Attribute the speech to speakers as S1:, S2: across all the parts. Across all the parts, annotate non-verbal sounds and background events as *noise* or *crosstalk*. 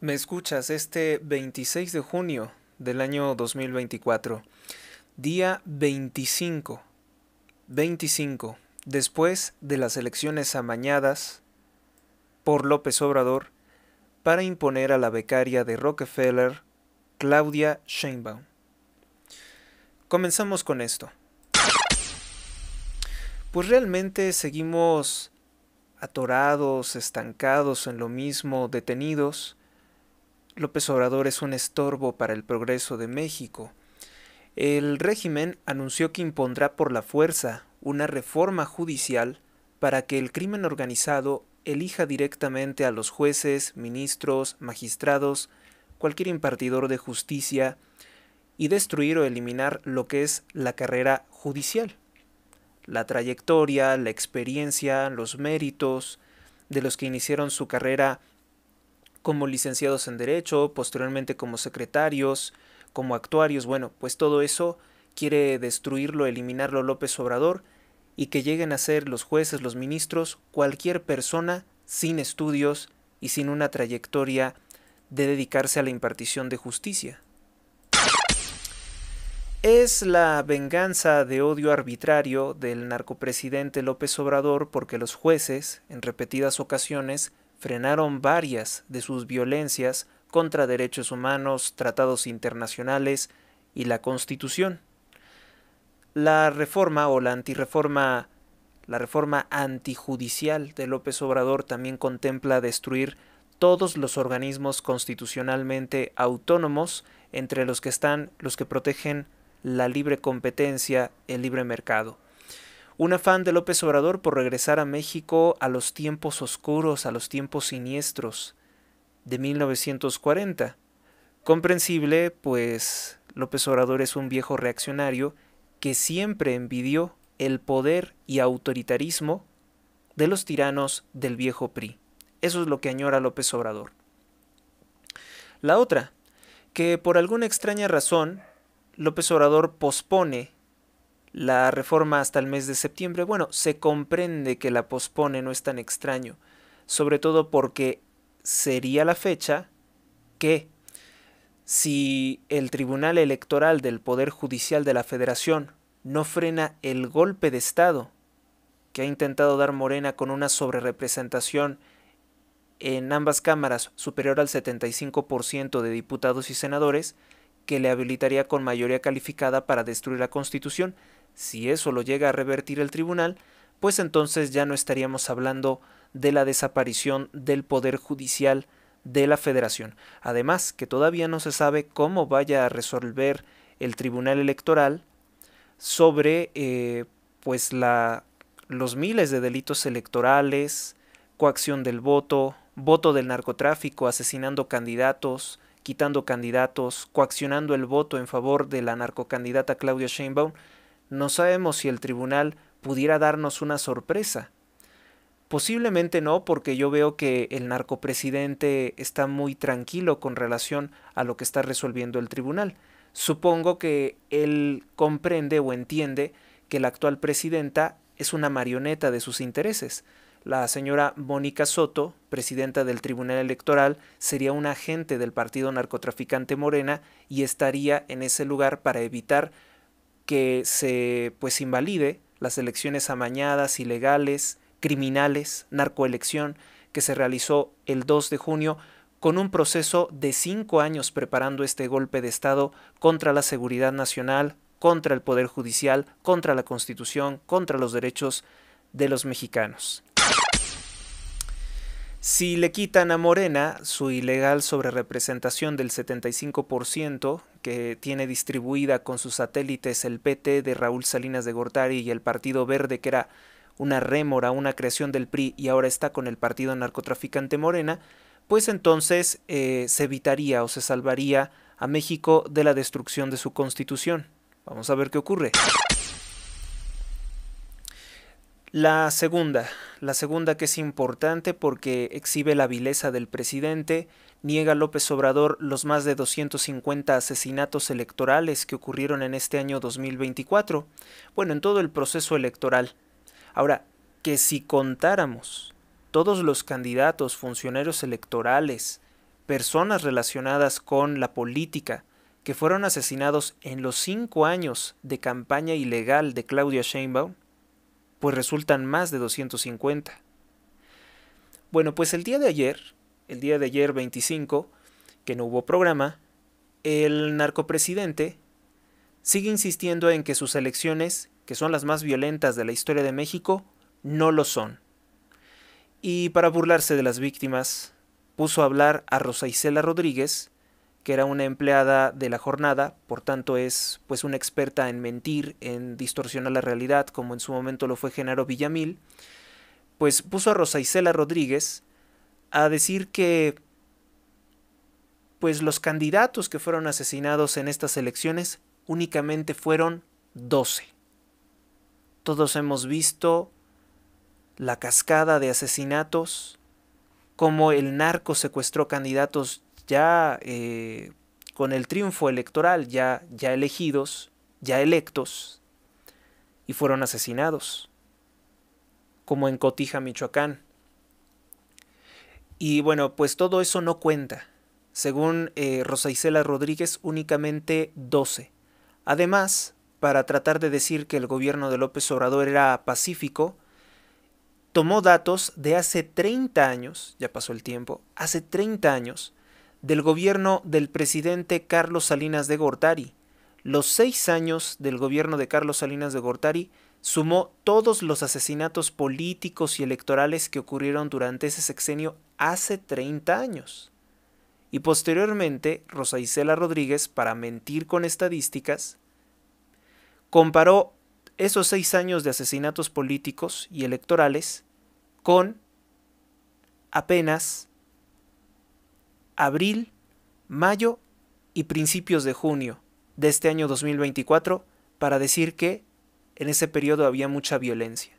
S1: Me escuchas este 26 de junio del año 2024, día 25, 25, después de las elecciones amañadas por López Obrador para imponer a la becaria de Rockefeller, Claudia Sheinbaum. Comenzamos con esto. Pues realmente seguimos atorados, estancados en lo mismo, detenidos, López Obrador es un estorbo para el progreso de México. El régimen anunció que impondrá por la fuerza una reforma judicial para que el crimen organizado elija directamente a los jueces, ministros, magistrados, cualquier impartidor de justicia, y destruir o eliminar lo que es la carrera judicial la trayectoria, la experiencia, los méritos de los que iniciaron su carrera como licenciados en Derecho, posteriormente como secretarios, como actuarios, bueno, pues todo eso quiere destruirlo, eliminarlo López Obrador y que lleguen a ser los jueces, los ministros, cualquier persona sin estudios y sin una trayectoria de dedicarse a la impartición de justicia es la venganza de odio arbitrario del narcopresidente López Obrador porque los jueces, en repetidas ocasiones, frenaron varias de sus violencias contra derechos humanos, tratados internacionales y la Constitución. La reforma o la antirreforma, la reforma antijudicial de López Obrador también contempla destruir todos los organismos constitucionalmente autónomos entre los que están los que protegen la libre competencia, el libre mercado. Un afán de López Obrador por regresar a México a los tiempos oscuros, a los tiempos siniestros de 1940. Comprensible, pues López Obrador es un viejo reaccionario que siempre envidió el poder y autoritarismo de los tiranos del viejo PRI. Eso es lo que añora López Obrador. La otra, que por alguna extraña razón López Obrador pospone la reforma hasta el mes de septiembre. Bueno, se comprende que la pospone, no es tan extraño, sobre todo porque sería la fecha que si el Tribunal Electoral del Poder Judicial de la Federación no frena el golpe de Estado que ha intentado dar Morena con una sobrerepresentación en ambas cámaras superior al 75% de diputados y senadores, que le habilitaría con mayoría calificada para destruir la Constitución. Si eso lo llega a revertir el tribunal, pues entonces ya no estaríamos hablando de la desaparición del Poder Judicial de la Federación. Además, que todavía no se sabe cómo vaya a resolver el Tribunal Electoral sobre eh, pues la, los miles de delitos electorales, coacción del voto, voto del narcotráfico, asesinando candidatos, quitando candidatos, coaccionando el voto en favor de la narcocandidata Claudia Sheinbaum, no sabemos si el tribunal pudiera darnos una sorpresa. Posiblemente no, porque yo veo que el narcopresidente está muy tranquilo con relación a lo que está resolviendo el tribunal. Supongo que él comprende o entiende que la actual presidenta es una marioneta de sus intereses. La señora Mónica Soto, presidenta del Tribunal Electoral, sería un agente del partido narcotraficante Morena y estaría en ese lugar para evitar que se pues invalide las elecciones amañadas, ilegales, criminales, narcoelección que se realizó el 2 de junio con un proceso de cinco años preparando este golpe de Estado contra la seguridad nacional, contra el Poder Judicial, contra la Constitución, contra los derechos de los mexicanos. Si le quitan a Morena su ilegal sobrerepresentación del 75% que tiene distribuida con sus satélites el PT de Raúl Salinas de Gortari y el Partido Verde que era una rémora, una creación del PRI y ahora está con el partido narcotraficante Morena, pues entonces eh, se evitaría o se salvaría a México de la destrucción de su constitución. Vamos a ver qué ocurre. La segunda, la segunda que es importante porque exhibe la vileza del presidente, niega López Obrador los más de 250 asesinatos electorales que ocurrieron en este año 2024, bueno, en todo el proceso electoral. Ahora, que si contáramos todos los candidatos, funcionarios electorales, personas relacionadas con la política, que fueron asesinados en los cinco años de campaña ilegal de Claudia Sheinbaum, pues resultan más de 250. Bueno, pues el día de ayer, el día de ayer 25, que no hubo programa, el narcopresidente sigue insistiendo en que sus elecciones, que son las más violentas de la historia de México, no lo son. Y para burlarse de las víctimas, puso a hablar a Rosa Isela Rodríguez, que era una empleada de la jornada, por tanto es pues una experta en mentir, en distorsionar la realidad, como en su momento lo fue Genaro Villamil, pues puso a Rosa Isela Rodríguez a decir que pues los candidatos que fueron asesinados en estas elecciones únicamente fueron 12. Todos hemos visto la cascada de asesinatos, cómo el narco secuestró candidatos ya eh, con el triunfo electoral, ya, ya elegidos, ya electos, y fueron asesinados, como en Cotija, Michoacán. Y bueno, pues todo eso no cuenta. Según eh, Rosa Isela Rodríguez, únicamente 12. Además, para tratar de decir que el gobierno de López Obrador era pacífico, tomó datos de hace 30 años, ya pasó el tiempo, hace 30 años, del gobierno del presidente Carlos Salinas de Gortari. Los seis años del gobierno de Carlos Salinas de Gortari sumó todos los asesinatos políticos y electorales que ocurrieron durante ese sexenio hace 30 años. Y posteriormente, Rosa Isela Rodríguez, para mentir con estadísticas, comparó esos seis años de asesinatos políticos y electorales con apenas abril, mayo y principios de junio de este año 2024 para decir que en ese periodo había mucha violencia.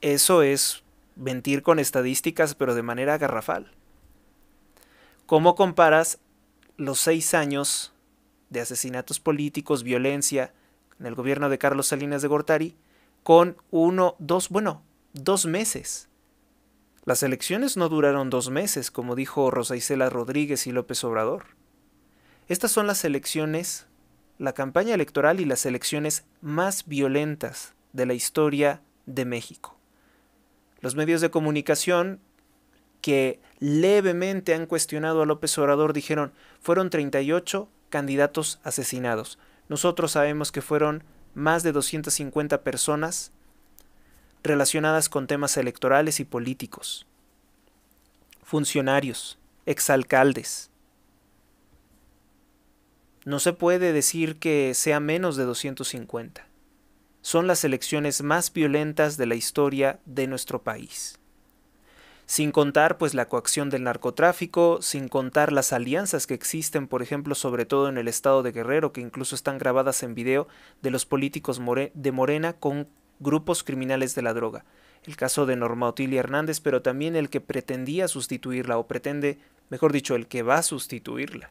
S1: Eso es mentir con estadísticas pero de manera garrafal. ¿Cómo comparas los seis años de asesinatos políticos, violencia en el gobierno de Carlos Salinas de Gortari con uno, dos, bueno, dos meses las elecciones no duraron dos meses, como dijo Rosa Isela Rodríguez y López Obrador. Estas son las elecciones, la campaña electoral y las elecciones más violentas de la historia de México. Los medios de comunicación que levemente han cuestionado a López Obrador dijeron, fueron 38 candidatos asesinados. Nosotros sabemos que fueron más de 250 personas relacionadas con temas electorales y políticos, funcionarios, exalcaldes. No se puede decir que sea menos de 250. Son las elecciones más violentas de la historia de nuestro país. Sin contar pues la coacción del narcotráfico, sin contar las alianzas que existen, por ejemplo, sobre todo en el estado de Guerrero, que incluso están grabadas en video de los políticos de Morena con grupos criminales de la droga, el caso de Norma Otilia Hernández, pero también el que pretendía sustituirla o pretende, mejor dicho, el que va a sustituirla.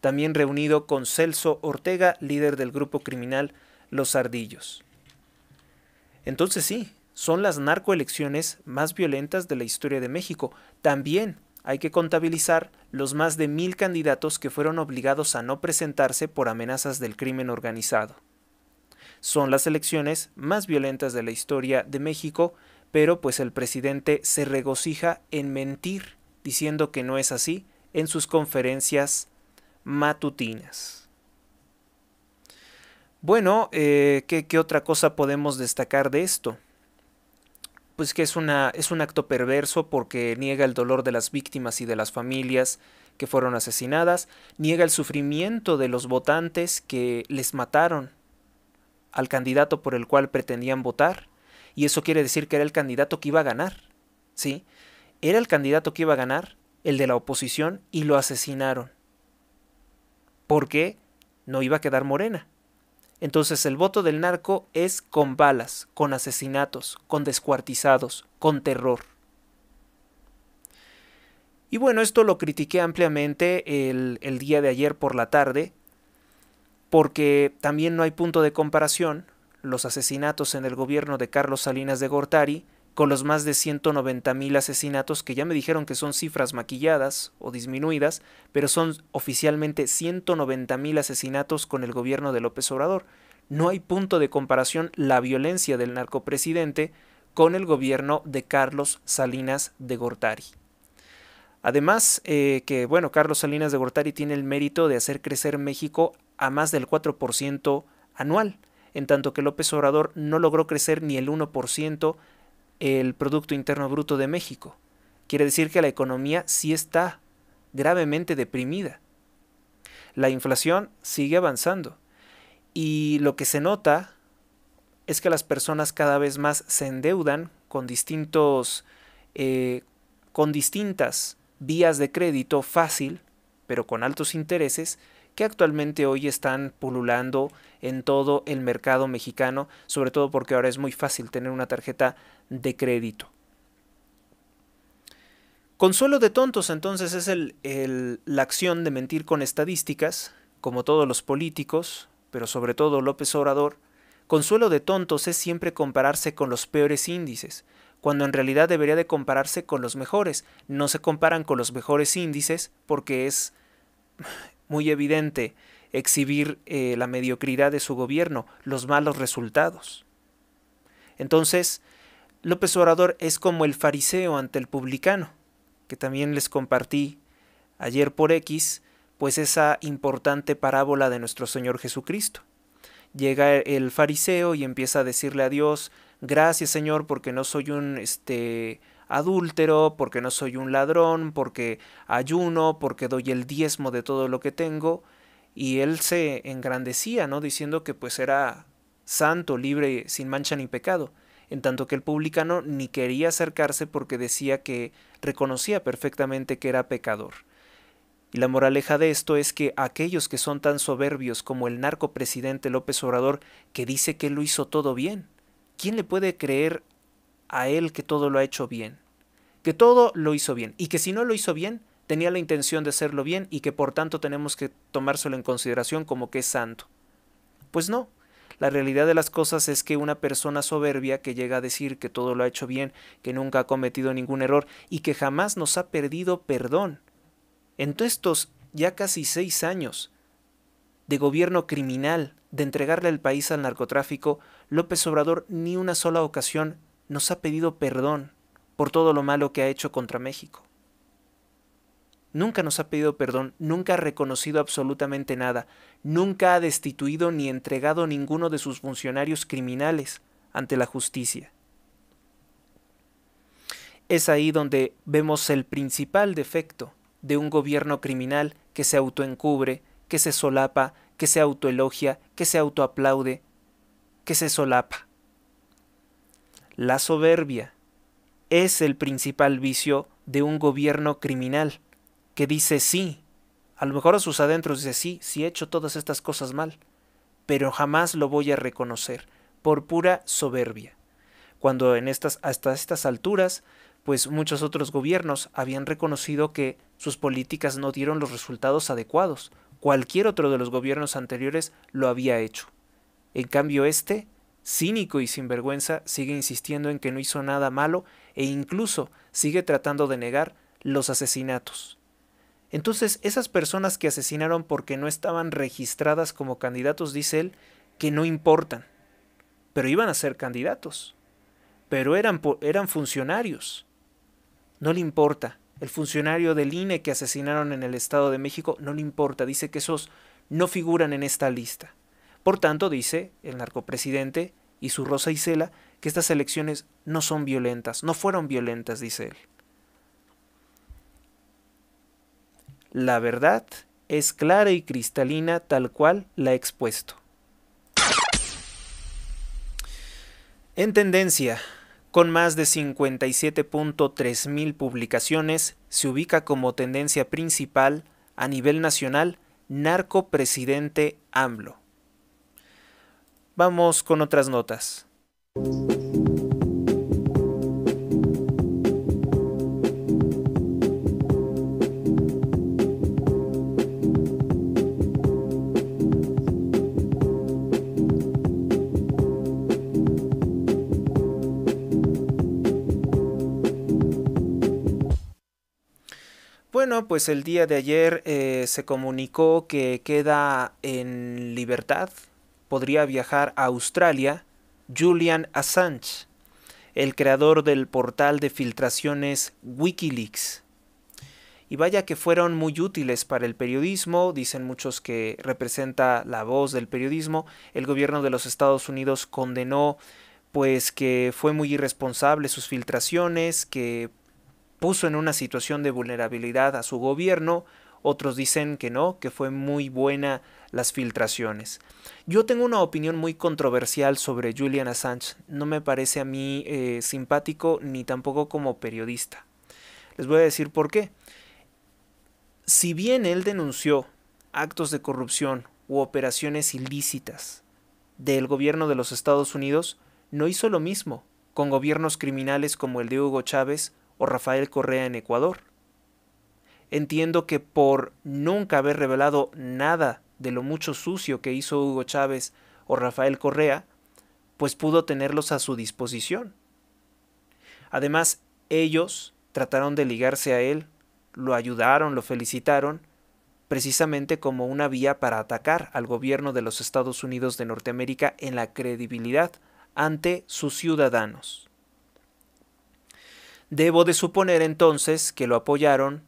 S1: También reunido con Celso Ortega, líder del grupo criminal Los Ardillos. Entonces sí, son las narcoelecciones más violentas de la historia de México. También hay que contabilizar los más de mil candidatos que fueron obligados a no presentarse por amenazas del crimen organizado. Son las elecciones más violentas de la historia de México, pero pues el presidente se regocija en mentir, diciendo que no es así en sus conferencias matutinas. Bueno, eh, ¿qué, otra cosa podemos destacar de esto? pues que es, una, es un acto perverso porque niega el dolor de las víctimas y de las familias que fueron asesinadas, niega el sufrimiento de los votantes que les mataron al candidato por el cual pretendían votar, y eso quiere decir que era el candidato que iba a ganar, ¿sí? Era el candidato que iba a ganar, el de la oposición, y lo asesinaron. Porque no iba a quedar morena. Entonces el voto del narco es con balas, con asesinatos, con descuartizados, con terror. Y bueno, esto lo critiqué ampliamente el, día de ayer por la tarde, porque también no hay punto de comparación los asesinatos en el gobierno de Carlos Salinas de Gortari con los más de 190.000 mil asesinatos que ya me dijeron que son cifras maquilladas o disminuidas, pero son oficialmente 190.000 mil asesinatos con el gobierno de López Obrador. No hay punto de comparación la violencia del narcopresidente con el gobierno de Carlos Salinas de Gortari. Además, eh, que bueno, Carlos Salinas de Gortari tiene el mérito de hacer crecer México a más del 4% anual, en tanto que López Obrador no logró crecer ni el 1% el Producto Interno Bruto de México. Quiere decir que la economía sí está gravemente deprimida. La inflación sigue avanzando y lo que se nota es que las personas cada vez más se endeudan con distintos eh, con distintas vías de crédito fácil pero con altos intereses que actualmente hoy están pululando en todo el mercado mexicano, sobre todo porque ahora es muy fácil tener una tarjeta de crédito. Consuelo de tontos entonces es la acción de mentir con estadísticas, como todos los políticos, pero sobre todo López Obrador. Consuelo de tontos es siempre compararse con los peores índices, cuando en realidad debería de compararse con los mejores. No se comparan con los mejores índices porque es muy evidente exhibir eh, la mediocridad de su gobierno, los malos resultados. Entonces, López Obrador es como el fariseo ante el publicano, que también les compartí ayer por X, pues esa importante parábola de nuestro Señor Jesucristo. Llega el fariseo y empieza a decirle a Dios, gracias Señor, porque no soy un, este, adúltero, porque no soy un ladrón, porque ayuno, porque doy el diezmo de todo lo que tengo. Y él se engrandecía, ¿no? Diciendo que pues era santo, libre, sin mancha ni pecado, en tanto que el publicano ni quería acercarse porque decía que reconocía perfectamente que era pecador. Y la moraleja de esto es que aquellos que son tan soberbios como el narco presidente López Obrador, que dice que lo hizo todo bien, ¿quién le puede creer a Él que todo lo ha hecho bien, que todo lo hizo bien, y que si no lo hizo bien, tenía la intención de hacerlo bien y que por tanto tenemos que tomárselo en consideración como que es santo. Pues no, la realidad de las cosas es que una persona soberbia que llega a decir que todo lo ha hecho bien, que nunca ha cometido ningún error y que jamás nos ha perdido perdón. En estos ya casi seis años de gobierno criminal, de entregarle el país al narcotráfico, López Obrador ni una sola ocasión nos ha pedido perdón por todo lo malo que ha hecho contra México. Nunca nos ha pedido perdón, nunca ha reconocido absolutamente nada, nunca ha destituido ni entregado ninguno de sus funcionarios criminales ante la justicia. Es ahí donde vemos el principal defecto de un gobierno criminal que se autoencubre, que se solapa, que se autoelogia, que se autoaplaude, que se solapa. La soberbia es el principal vicio de un gobierno criminal que dice sí, a lo mejor a sus adentros dice sí, sí he hecho todas estas cosas mal, pero jamás lo voy a reconocer por pura soberbia. Cuando en estas hasta estas alturas, pues muchos otros gobiernos habían reconocido que sus políticas no dieron los resultados adecuados. Cualquier otro de los gobiernos anteriores lo había hecho. En cambio este cínico y sinvergüenza, sigue insistiendo en que no hizo nada malo e incluso sigue tratando de negar los asesinatos. Entonces, esas personas que asesinaron porque no estaban registradas como candidatos, dice él, que no importan, pero iban a ser candidatos, pero eran, eran funcionarios. No le importa. El funcionario del INE que asesinaron en el Estado de México no le importa, dice que esos no figuran en esta lista. Por tanto, dice el narcopresidente y su Rosa Isela, que estas elecciones no son violentas, no fueron violentas, dice él. La verdad es clara y cristalina tal cual la ha expuesto. En tendencia, con más de 57.3 mil publicaciones, se ubica como tendencia principal a nivel nacional narcopresidente AMLO. Vamos con otras notas. Bueno, pues el día de ayer eh, se comunicó que queda en libertad podría viajar a Australia Julian Assange, el creador del portal de filtraciones Wikileaks. Y vaya que fueron muy útiles para el periodismo, dicen muchos que representa la voz del periodismo. El gobierno de los Estados Unidos condenó pues que fue muy irresponsable sus filtraciones, que puso en una situación de vulnerabilidad a su gobierno, otros dicen que no, que fue muy buena las filtraciones. Yo tengo una opinión muy controversial sobre Julian Assange. No me parece a mí eh, simpático ni tampoco como periodista. Les voy a decir por qué. Si bien él denunció actos de corrupción u operaciones ilícitas del gobierno de los Estados Unidos, no hizo lo mismo con gobiernos criminales como el de Hugo Chávez o Rafael Correa en Ecuador. Entiendo que por nunca haber revelado nada de lo mucho sucio que hizo Hugo Chávez o Rafael Correa, pues pudo tenerlos a su disposición. Además, ellos trataron de ligarse a él, lo ayudaron, lo felicitaron, precisamente como una vía para atacar al gobierno de los Estados Unidos de Norteamérica en la credibilidad ante sus ciudadanos. Debo de suponer entonces que lo apoyaron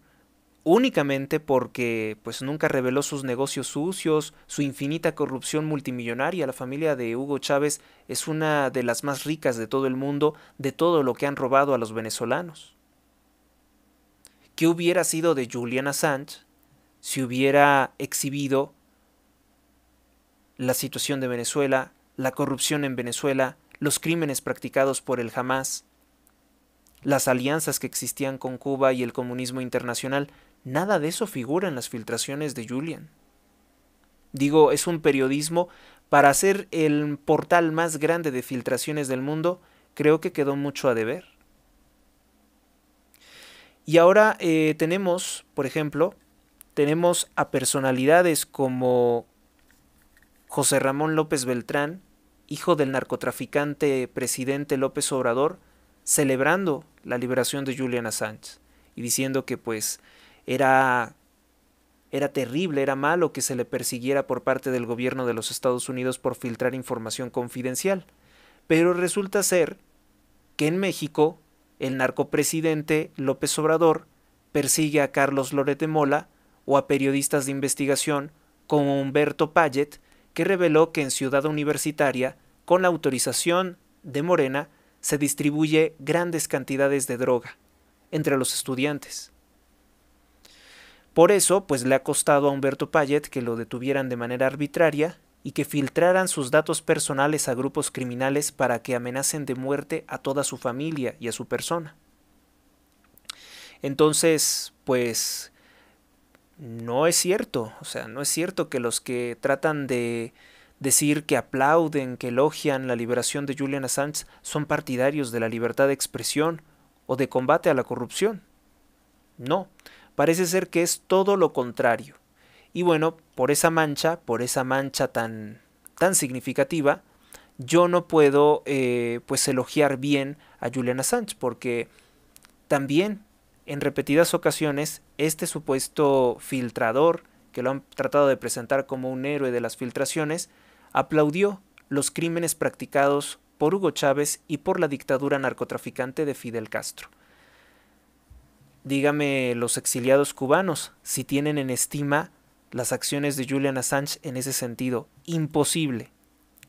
S1: únicamente porque pues nunca reveló sus negocios sucios, su infinita corrupción multimillonaria. La familia de Hugo Chávez es una de las más ricas de todo el mundo de todo lo que han robado a los venezolanos. ¿Qué hubiera sido de Julian Assange si hubiera exhibido la situación de Venezuela, la corrupción en Venezuela, los crímenes practicados por el Hamas, las alianzas que existían con Cuba y el comunismo internacional, Nada de eso figura en las filtraciones de Julian. Digo, es un periodismo para ser el portal más grande de filtraciones del mundo, creo que quedó mucho a deber. Y ahora eh, tenemos, por ejemplo, tenemos a personalidades como José Ramón López Beltrán, hijo del narcotraficante presidente López Obrador, celebrando la liberación de Julian Assange y diciendo que pues era era terrible, era malo que se le persiguiera por parte del gobierno de los Estados Unidos por filtrar información confidencial. Pero resulta ser que en México el narcopresidente López Obrador persigue a Carlos Loret de Mola o a periodistas de investigación como Humberto Payet, que reveló que en Ciudad Universitaria, con la autorización de Morena, se distribuye grandes cantidades de droga entre los estudiantes. Por eso, pues le ha costado a Humberto Payet que lo detuvieran de manera arbitraria y que filtraran sus datos personales a grupos criminales para que amenacen de muerte a toda su familia y a su persona. Entonces, pues no es cierto, o sea, no es cierto que los que tratan de decir que aplauden, que elogian la liberación de Julian Assange son partidarios de la libertad de expresión o de combate a la corrupción. No, parece ser que es todo lo contrario. Y bueno, por esa mancha, por esa mancha tan, tan significativa, yo no puedo eh, pues elogiar bien a Julian Assange porque también en repetidas ocasiones este supuesto filtrador que lo han tratado de presentar como un héroe de las filtraciones aplaudió los crímenes practicados por Hugo Chávez y por la dictadura narcotraficante de Fidel Castro dígame los exiliados cubanos si tienen en estima las acciones de Julian Assange en ese sentido. Imposible.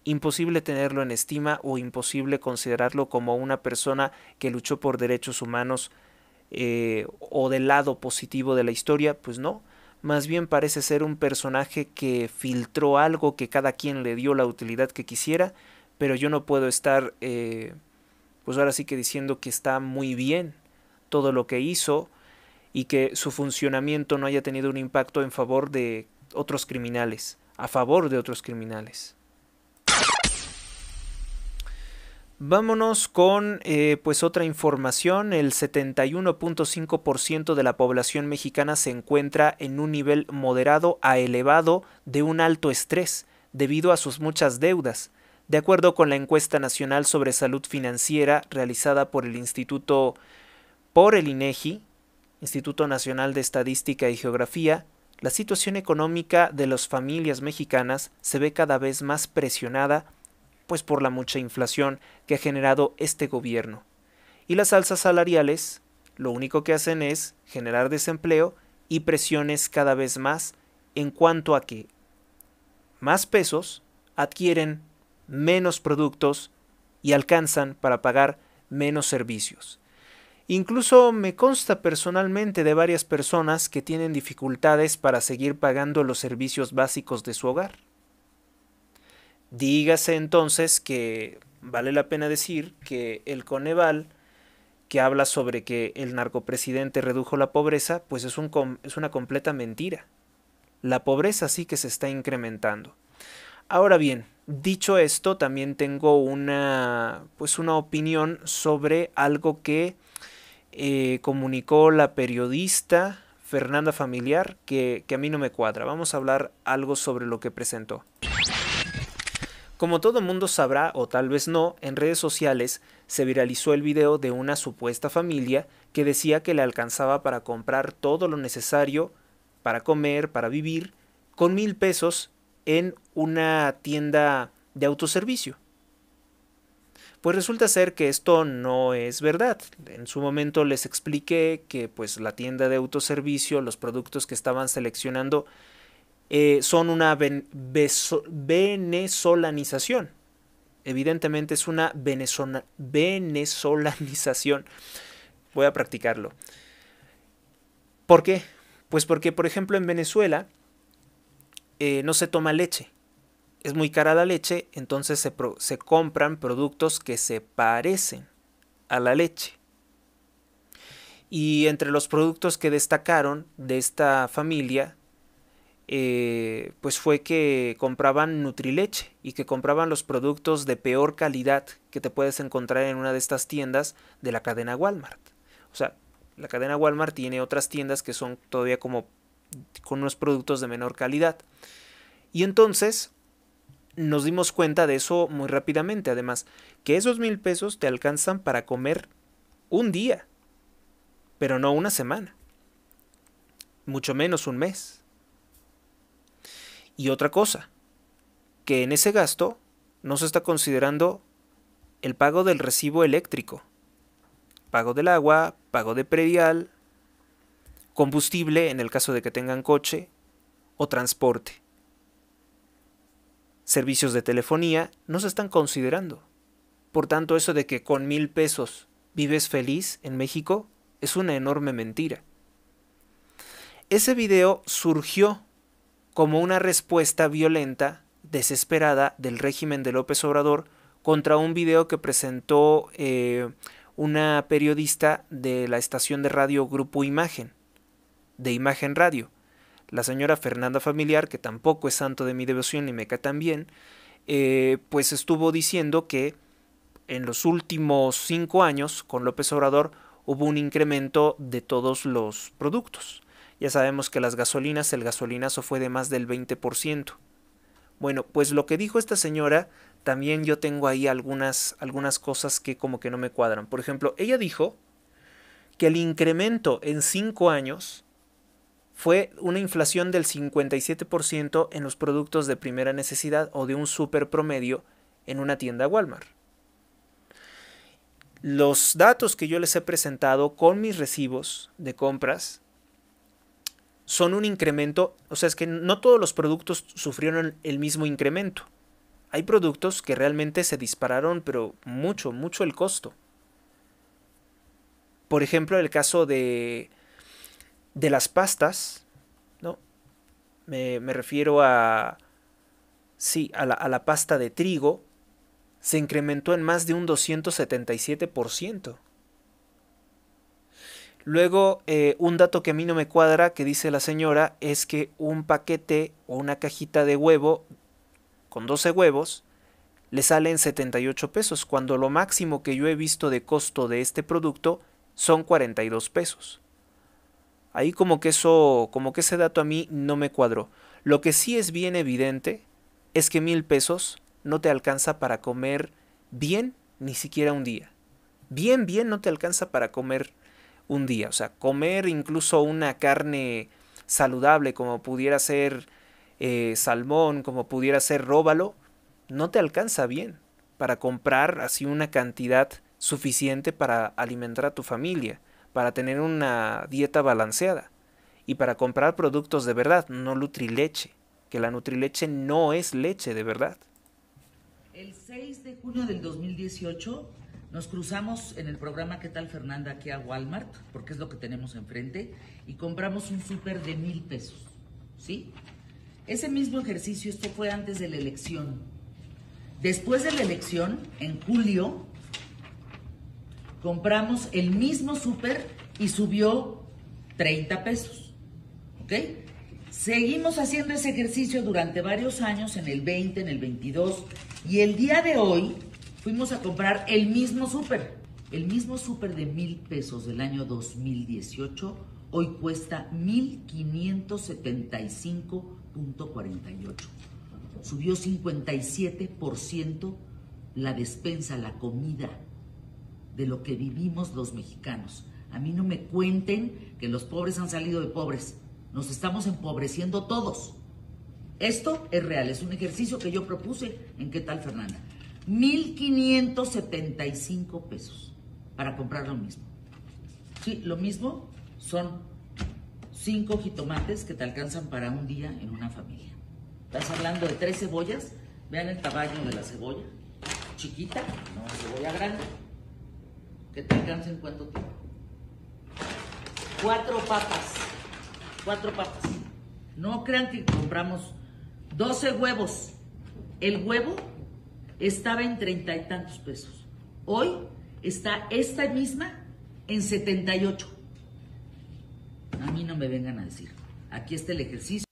S1: Imposible tenerlo en estima o imposible considerarlo como una persona que luchó por derechos humanos eh, o del lado positivo de la historia, pues no. Más bien parece ser un personaje que filtró algo que cada quien le dio la utilidad que quisiera, pero yo no puedo estar, eh, pues ahora sí que diciendo que está muy bien todo lo que hizo y que su funcionamiento no haya tenido un impacto en favor de otros criminales, a favor de otros criminales. Vámonos con eh, pues otra información. El 71.5% de la población mexicana se encuentra en un nivel moderado a elevado de un alto estrés debido a sus muchas deudas, de acuerdo con la encuesta nacional sobre salud financiera realizada por el Instituto por el INEGI, e Instituto Nacional de Estadística y Geografía, la situación económica de las familias mexicanas se ve cada vez más presionada pues por la mucha inflación que ha generado este gobierno. Y las alzas salariales lo único que hacen es generar desempleo y presiones cada vez más en cuanto a que más pesos adquieren menos productos y alcanzan para pagar menos servicios. Incluso me consta personalmente de varias personas que tienen dificultades para seguir pagando los servicios básicos de su hogar. Dígase entonces que vale la pena decir que el Coneval, que habla sobre que el narcopresidente redujo la pobreza, pues es, un, es una completa mentira. La pobreza sí que se está incrementando. Ahora bien, dicho esto, también tengo una pues una opinión sobre algo que eh, comunicó la periodista Fernanda Familiar que, que a mí no me cuadra. Vamos a hablar algo sobre lo que presentó. Como todo mundo sabrá, o tal vez no, en redes sociales se viralizó el video de una supuesta familia que decía que le alcanzaba para comprar todo lo necesario para comer, para vivir, con mil pesos en una tienda de autoservicio. Pues resulta ser que esto no es verdad. En su momento les expliqué que pues la tienda de autoservicio, los productos que estaban seleccionando eh, son una venezolanización. Evidentemente es una venezolanización. Voy a practicarlo. ¿Por qué? Pues porque, por ejemplo, en Venezuela eh, no se toma leche es muy cara la leche, entonces se, se compran productos que se parecen a la leche. Y entre los productos que destacaron de esta familia, eh, pues fue que compraban Nutrileche y que compraban los productos de peor calidad que te puedes encontrar en una de estas tiendas de la cadena Walmart. O sea, la cadena Walmart tiene otras tiendas que son todavía como con unos productos de menor calidad. Y entonces nos dimos cuenta de eso muy rápidamente, además, que esos mil pesos te alcanzan para comer un día, pero no una semana, mucho menos un mes. Y otra cosa, que en ese gasto no se está considerando el pago del recibo eléctrico, pago del agua, pago de predial, combustible en el caso de que tengan coche o transporte servicios de telefonía, no se están considerando. Por tanto, eso de que con mil pesos vives feliz en México es una enorme mentira. Ese video surgió como una respuesta violenta, desesperada, del régimen de López Obrador contra un video que presentó eh, una periodista de la estación de radio Grupo Imagen, de Imagen Radio la señora Fernanda Familiar, que tampoco es santo de mi devoción ni me cae tan bien, eh, pues estuvo diciendo que en los últimos cinco años con López Obrador hubo un incremento de todos los productos. Ya sabemos que las gasolinas, el gasolinazo fue de más del 20%. Bueno, pues lo que dijo esta señora, también yo tengo ahí algunas, algunas cosas que como que no me cuadran. Por ejemplo, ella dijo que el incremento en cinco años fue una inflación del 57% en los productos de primera necesidad o de un super promedio en una tienda Walmart. Los datos que yo les he presentado con mis recibos de compras son un incremento, o sea, es que no todos los productos sufrieron el mismo incremento. Hay productos que realmente se dispararon, pero mucho, mucho el costo. Por ejemplo, el caso de de las pastas, ¿no? Me, me refiero a, sí, a la, pasta de trigo, se incrementó en más de un 277%. Luego, eh, un dato que a mí no me cuadra, que dice la señora, es que un paquete o una cajita de huevo con 12 huevos le salen 78 pesos, cuando lo máximo que yo he visto de costo de este producto son 42 pesos. Ahí como que eso, como que ese dato a mí no me cuadró. Lo que sí es bien evidente es que mil pesos no te alcanza para comer bien ni siquiera un día. Bien, bien no te alcanza para comer un día. O sea, comer incluso una carne saludable como pudiera ser eh, salmón, como pudiera ser róbalo, no te alcanza bien para comprar así una cantidad suficiente para alimentar a tu familia para tener una dieta balanceada y para comprar productos de verdad, no Nutrileche, que la Nutrileche no es leche de verdad.
S2: El 6 de junio del 2018 nos cruzamos en el programa ¿Qué tal Fernanda? aquí a Walmart, porque es lo que tenemos enfrente, y compramos un súper de mil pesos, ¿sí? Ese mismo ejercicio, esto fue antes de la elección. Después de la elección, en julio, compramos el mismo súper y subió 30 pesos. ¿Ok? Seguimos haciendo ese ejercicio durante varios años, en el 20, en el 22, y el día de hoy fuimos a comprar el mismo súper. El mismo súper de mil pesos del año 2018 hoy cuesta 1575.48. Subió 57% la despensa, la comida de lo que vivimos los mexicanos. A mí no me cuenten que los pobres han salido de pobres. Nos estamos empobreciendo todos. Esto es real, es un ejercicio que yo propuse en qué tal Fernanda. 1.575 pesos para comprar lo mismo. Sí, lo mismo son cinco jitomates que te alcanzan para un día en una familia. Estás hablando de tres cebollas. Vean el tamaño de la cebolla. Chiquita, no cebolla grande te en cuánto tiempo. Cuatro papas. Cuatro papas. No crean que compramos 12 huevos. El huevo estaba en treinta y tantos pesos. Hoy está esta misma en 78. A mí no me vengan a decir. Aquí está el ejercicio.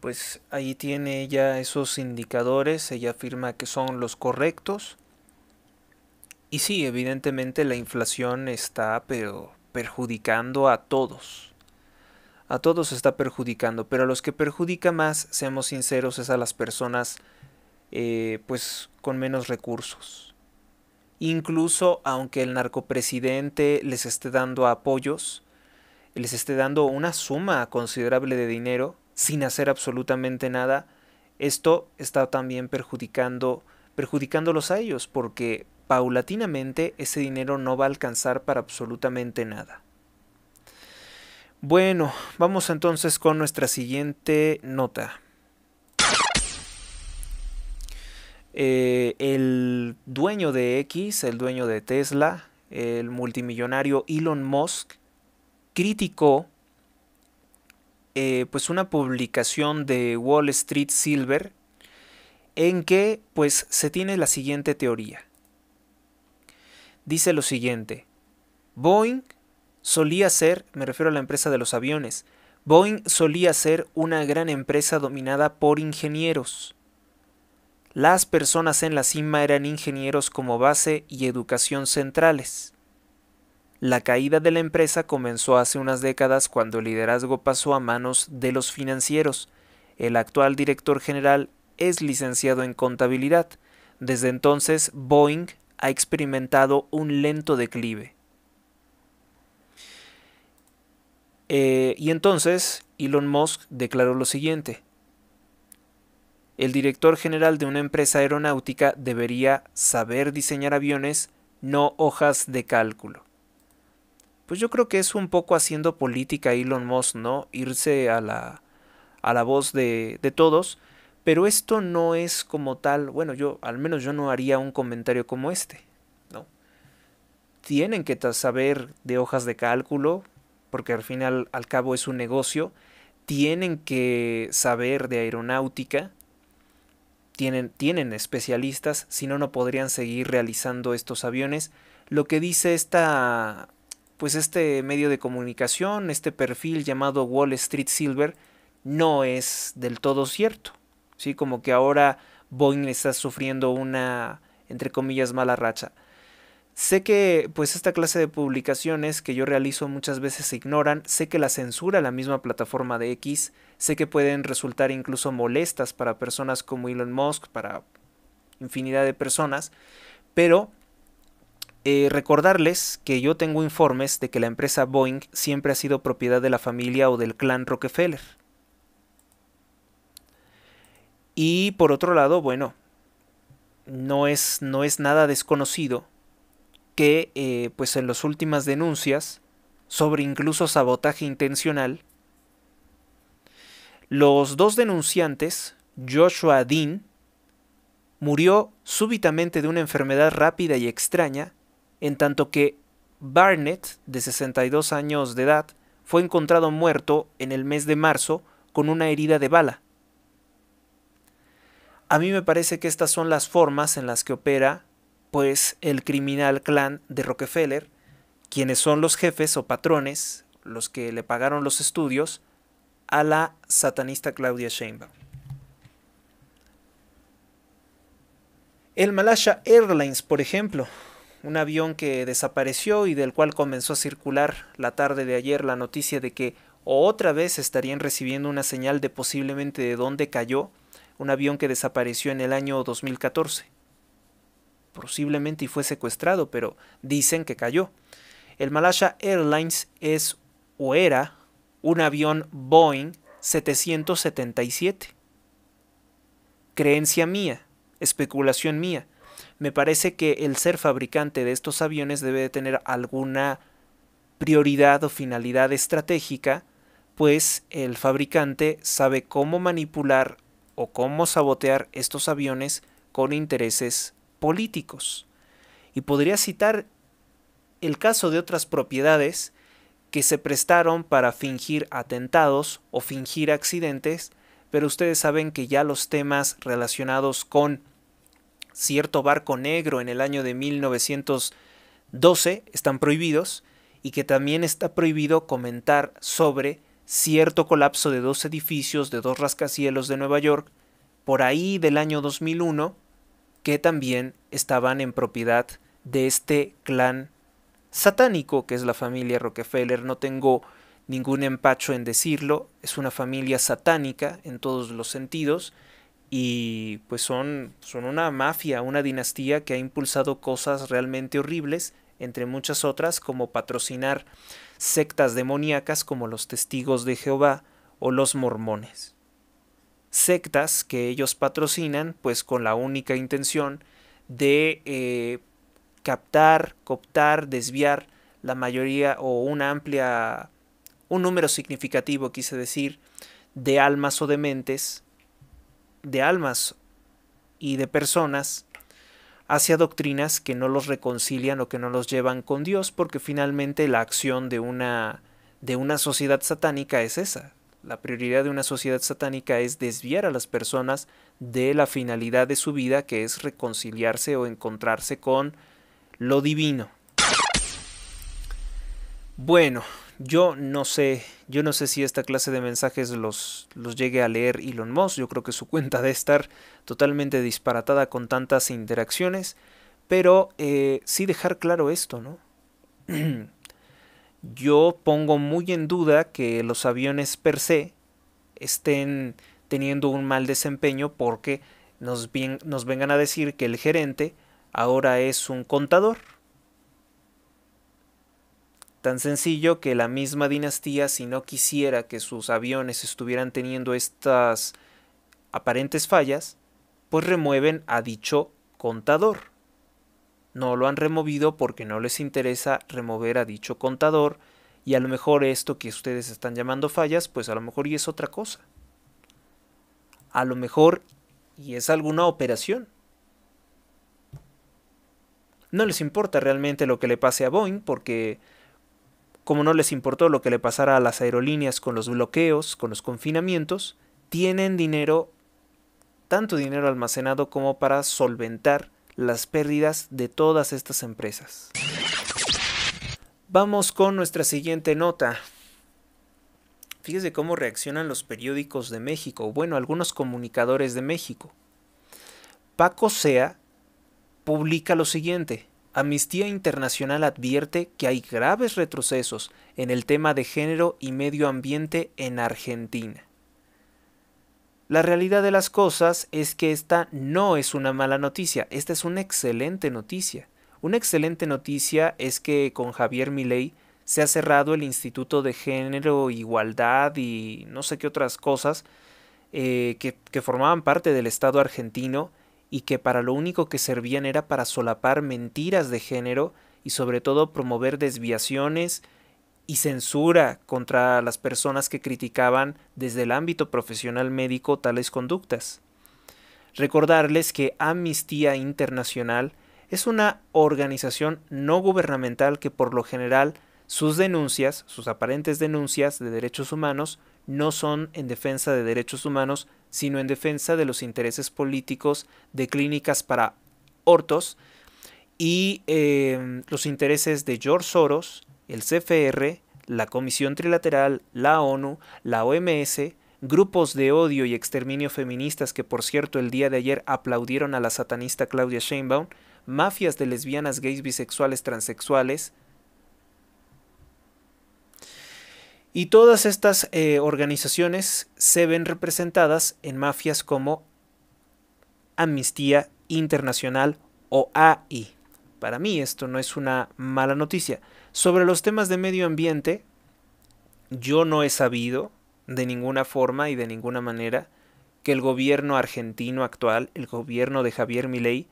S1: Pues ahí tiene ya esos indicadores. Ella afirma que son los correctos. Y sí, evidentemente la inflación está pero perjudicando a todos. A todos está perjudicando, pero a los que perjudica más, seamos sinceros, es a las personas eh, pues con menos recursos. Incluso aunque el narcopresidente les esté dando apoyos, les esté dando una suma considerable de dinero sin hacer absolutamente nada, esto está también perjudicando perjudicándolos a ellos porque paulatinamente ese dinero no va a alcanzar para absolutamente nada. Bueno, vamos entonces con nuestra siguiente nota. Eh, el dueño de X, el dueño de Tesla, el multimillonario Elon Musk, criticó eh, pues una publicación de Wall Street Silver en que pues se tiene la siguiente teoría dice lo siguiente. Boeing solía ser, me refiero a la empresa de los aviones, Boeing solía ser una gran empresa dominada por ingenieros. Las personas en la cima eran ingenieros como base y educación centrales. La caída de la empresa comenzó hace unas décadas cuando el liderazgo pasó a manos de los financieros. El actual director general es licenciado en contabilidad. Desde entonces, Boeing ha experimentado un lento declive. Eh, y entonces Elon Musk declaró lo siguiente. El director general de una empresa aeronáutica debería saber diseñar aviones, no hojas de cálculo. Pues yo creo que es un poco haciendo política Elon Musk, ¿no? Irse a la, a la voz de, de todos pero esto no es como tal, bueno, yo al menos yo no haría un comentario como este, ¿no? Tienen que saber de hojas de cálculo, porque al final al cabo es un negocio, tienen que saber de aeronáutica, tienen, tienen especialistas, si no, no podrían seguir realizando estos aviones. Lo que dice esta, pues este medio de comunicación, este perfil llamado Wall Street Silver, no es del todo cierto. Como que ahora Boeing está sufriendo una, entre comillas, mala racha. Sé que pues esta clase de publicaciones que yo realizo muchas veces se ignoran, sé que la censura la misma plataforma de X, sé que pueden resultar incluso molestas para personas como Elon Musk, para infinidad de personas, pero eh, recordarles que yo tengo informes de que la empresa Boeing siempre ha sido propiedad de la familia o del clan Rockefeller. Y por otro lado, bueno, no es, no es nada desconocido que eh, pues en las últimas denuncias sobre incluso sabotaje intencional, los dos denunciantes, Joshua Dean, murió súbitamente de una enfermedad rápida y extraña, en tanto que Barnett, de 62 años de edad, fue encontrado muerto en el mes de marzo con una herida de bala. A mí me parece que estas son las formas en las que opera pues el criminal clan de Rockefeller, quienes son los jefes o patrones, los que le pagaron los estudios, a la satanista Claudia Sheinbaum. El Malaysia Airlines, por ejemplo, un avión que desapareció y del cual comenzó a circular la tarde de ayer la noticia de que otra vez estarían recibiendo una señal de posiblemente de dónde cayó un avión que desapareció en el año 2014. Posiblemente y fue secuestrado, pero dicen que cayó. El Malaysia Airlines es o era un avión Boeing 777. Creencia mía, especulación mía. Me parece que el ser fabricante de estos aviones debe de tener alguna prioridad o finalidad estratégica, pues el fabricante sabe cómo manipular o cómo sabotear estos aviones con intereses políticos. Y podría citar el caso de otras propiedades que se prestaron para fingir atentados o fingir accidentes, pero ustedes saben que ya los temas relacionados con cierto barco negro en el año de 1912 están prohibidos y que también está prohibido comentar sobre cierto colapso de dos edificios de dos rascacielos de Nueva York, por ahí del año 2001, que también estaban en propiedad de este clan satánico que es la familia Rockefeller. No tengo ningún empacho en decirlo, es una familia satánica en todos los sentidos y pues son, son una mafia, una dinastía que ha impulsado cosas realmente horribles, entre muchas otras como patrocinar sectas demoníacas como los testigos de Jehová o los mormones. Sectas que ellos patrocinan pues con la única intención de eh, captar, cooptar, desviar la mayoría o una amplia, un número significativo, quise decir, de almas o de mentes, de almas y de personas hacia doctrinas que no los reconcilian o que no los llevan con Dios, porque finalmente la acción de una, de una sociedad satánica es esa. La prioridad de una sociedad satánica es desviar a las personas de la finalidad de su vida, que es reconciliarse o encontrarse con lo divino. Bueno, yo no sé, yo no sé si esta clase de mensajes los, los llegue a leer Elon Musk, yo creo que su cuenta debe estar totalmente disparatada con tantas interacciones, pero eh, sí dejar claro esto, ¿no? *clears throat* yo pongo muy en duda que los aviones per se estén teniendo un mal desempeño porque nos, nos vengan a decir que el gerente ahora es un contador Tan sencillo que la misma dinastía, si no quisiera que sus aviones estuvieran teniendo estas aparentes fallas, pues remueven a dicho contador. No lo han removido porque no les interesa remover a dicho contador y a lo mejor esto que ustedes están llamando fallas, pues a lo mejor y es otra cosa. A lo mejor y es alguna operación. No les importa realmente lo que le pase a Boeing porque como no les importó lo que le pasara a las aerolíneas con los bloqueos, con los confinamientos, tienen dinero, tanto dinero almacenado como para solventar las pérdidas de todas estas empresas. Vamos con nuestra siguiente nota. Fíjese cómo reaccionan los periódicos de México, bueno, algunos comunicadores de México. Paco Sea publica lo siguiente. Amnistía Internacional advierte que hay graves retrocesos en el tema de género y medio ambiente en Argentina. La realidad de las cosas es que esta no es una mala noticia, esta es una excelente noticia. Una excelente noticia es que con Javier Milei se ha cerrado el Instituto de Género, Igualdad y no sé qué otras cosas eh, que formaban parte del Estado argentino y que para lo único que servían era para solapar mentiras de género y sobre todo promover desviaciones y censura contra las personas que criticaban desde el ámbito profesional médico tales conductas. Recordarles que Amnistía Internacional es una organización no gubernamental que por lo general sus denuncias, sus aparentes denuncias de derechos humanos, no son en defensa de derechos humanos, sino en defensa de los intereses políticos de clínicas para ortos y eh, los intereses de George Soros, el CFR, la Comisión Trilateral, la ONU, la OMS, grupos de odio y exterminio feministas que por cierto el día de ayer aplaudieron a la satanista Claudia Sheinbaum, mafias de lesbianas, gays, bisexuales, transexuales, Y todas estas eh, organizaciones se ven representadas en mafias como Amnistía Internacional o AI. Para mí esto no es una mala noticia. Sobre los temas de medio ambiente, yo no he sabido de ninguna forma y de ninguna manera que el gobierno argentino actual, el gobierno de Javier Milei,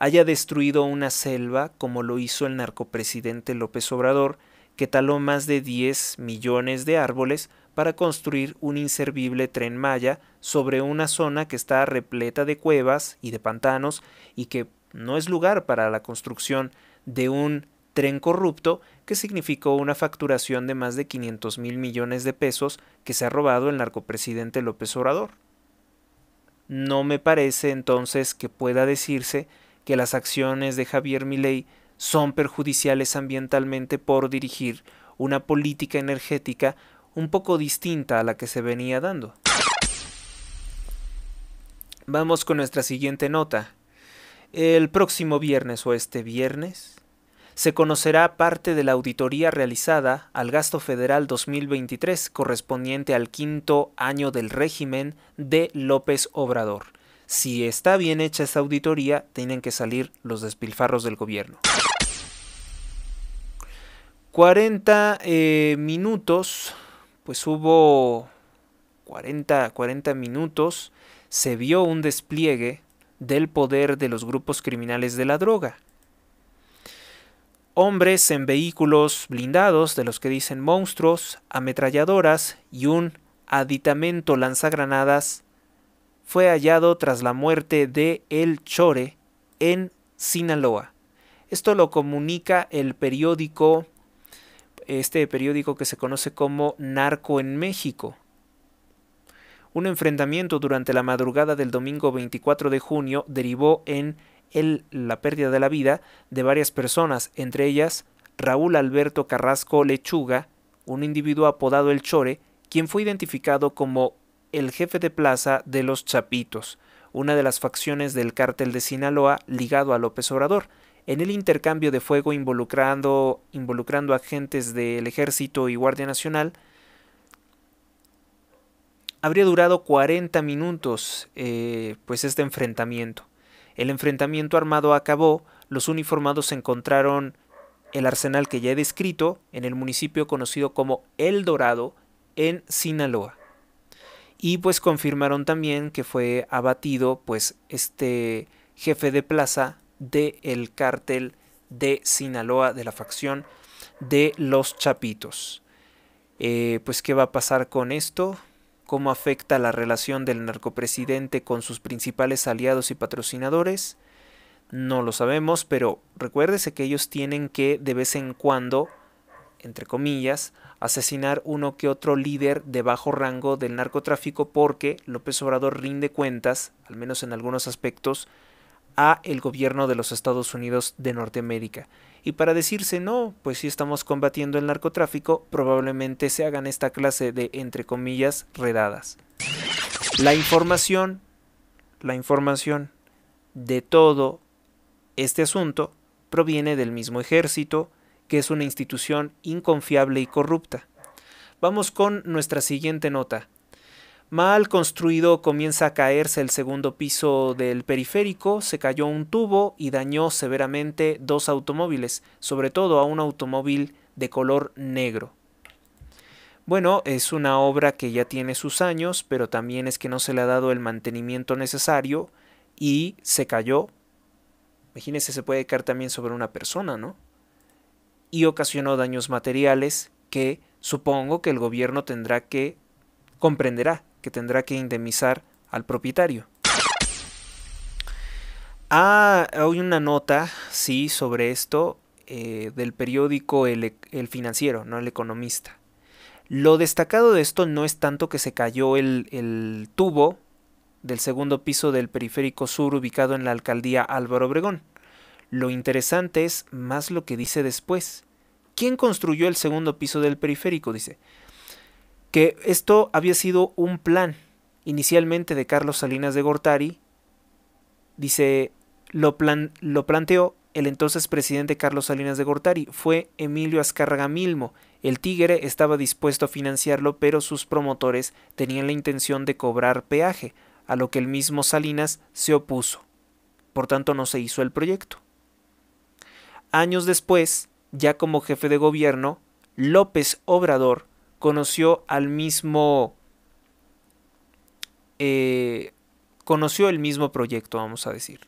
S1: haya destruido una selva como lo hizo el narcopresidente López Obrador, que taló más de 10 millones de árboles para construir un inservible tren Maya sobre una zona que está repleta de cuevas y de pantanos y que no es lugar para la construcción de un tren corrupto que significó una facturación de más de 500 mil millones de pesos que se ha robado el narcopresidente López Obrador. No me parece entonces que pueda decirse que las acciones de Javier Milei son perjudiciales ambientalmente por dirigir una política energética un poco distinta a la que se venía dando. Vamos con nuestra siguiente nota. El próximo viernes o este viernes se conocerá parte de la auditoría realizada al gasto federal 2023 correspondiente al quinto año del régimen de López Obrador si está bien hecha esta auditoría, tienen que salir los despilfarros del gobierno. 40 eh, minutos, pues hubo 40, 40 minutos, se vio un despliegue del poder de los grupos criminales de la droga. Hombres en vehículos blindados, de los que dicen monstruos, ametralladoras y un aditamento lanzagranadas fue hallado tras la muerte de El Chore en Sinaloa. Esto lo comunica el periódico, este periódico que se conoce como Narco en México. Un enfrentamiento durante la madrugada del domingo 24 de junio derivó en el, la pérdida de la vida de varias personas, entre ellas Raúl Alberto Carrasco Lechuga, un individuo apodado El Chore, quien fue identificado como el jefe de plaza de los Chapitos, una de las facciones del cártel de Sinaloa ligado a López Obrador, en el intercambio de fuego involucrando, involucrando agentes del ejército y Guardia Nacional, habría durado 40 minutos eh, pues este enfrentamiento. El enfrentamiento armado acabó, los uniformados encontraron el arsenal que ya he descrito en el municipio conocido como El Dorado, en Sinaloa y pues confirmaron también que fue abatido pues este jefe de plaza del el cártel de Sinaloa de la facción de los Chapitos. Eh, pues qué va a pasar con esto, cómo afecta la relación del narcopresidente con sus principales aliados y patrocinadores, no lo sabemos, pero recuérdese que ellos tienen que de vez en cuando, entre comillas, asesinar uno que otro líder de bajo rango del narcotráfico porque López Obrador rinde cuentas, al menos en algunos aspectos, a el gobierno de los Estados Unidos de Norteamérica. Y para decirse no, pues si estamos combatiendo el narcotráfico, probablemente se hagan esta clase de, entre comillas, redadas. La información, la información de todo este asunto proviene del mismo ejército, que es una institución inconfiable y corrupta. Vamos con nuestra siguiente nota. Mal construido comienza a caerse el segundo piso del periférico, se cayó un tubo y dañó severamente dos automóviles, sobre todo a un automóvil de color negro. Bueno, es una obra que ya tiene sus años, pero también es que no se le ha dado el mantenimiento necesario y se cayó. Imagínense, se puede caer también sobre una persona, ¿no? y ocasionó daños materiales que supongo que el gobierno tendrá que comprenderá, que tendrá que indemnizar al propietario. Ah, hay una nota, sí, sobre esto eh, del periódico el, Financiero, no El Economista. Lo destacado de esto no es tanto que se cayó el tubo del segundo piso del periférico sur ubicado en la alcaldía Álvaro Obregón, lo interesante es más lo que dice después. ¿Quién construyó el segundo piso del periférico? Dice que esto había sido un plan inicialmente de Carlos Salinas de Gortari. Dice, lo, plan lo planteó el entonces presidente Carlos Salinas de Gortari. Fue Emilio Azcárraga Milmo. El Tigre estaba dispuesto a financiarlo, pero sus promotores tenían la intención de cobrar peaje, a lo que el mismo Salinas se opuso. Por tanto, no se hizo el proyecto. Años después, ya como jefe de gobierno, López Obrador conoció al mismo... Eh, conoció el mismo proyecto, vamos a decir.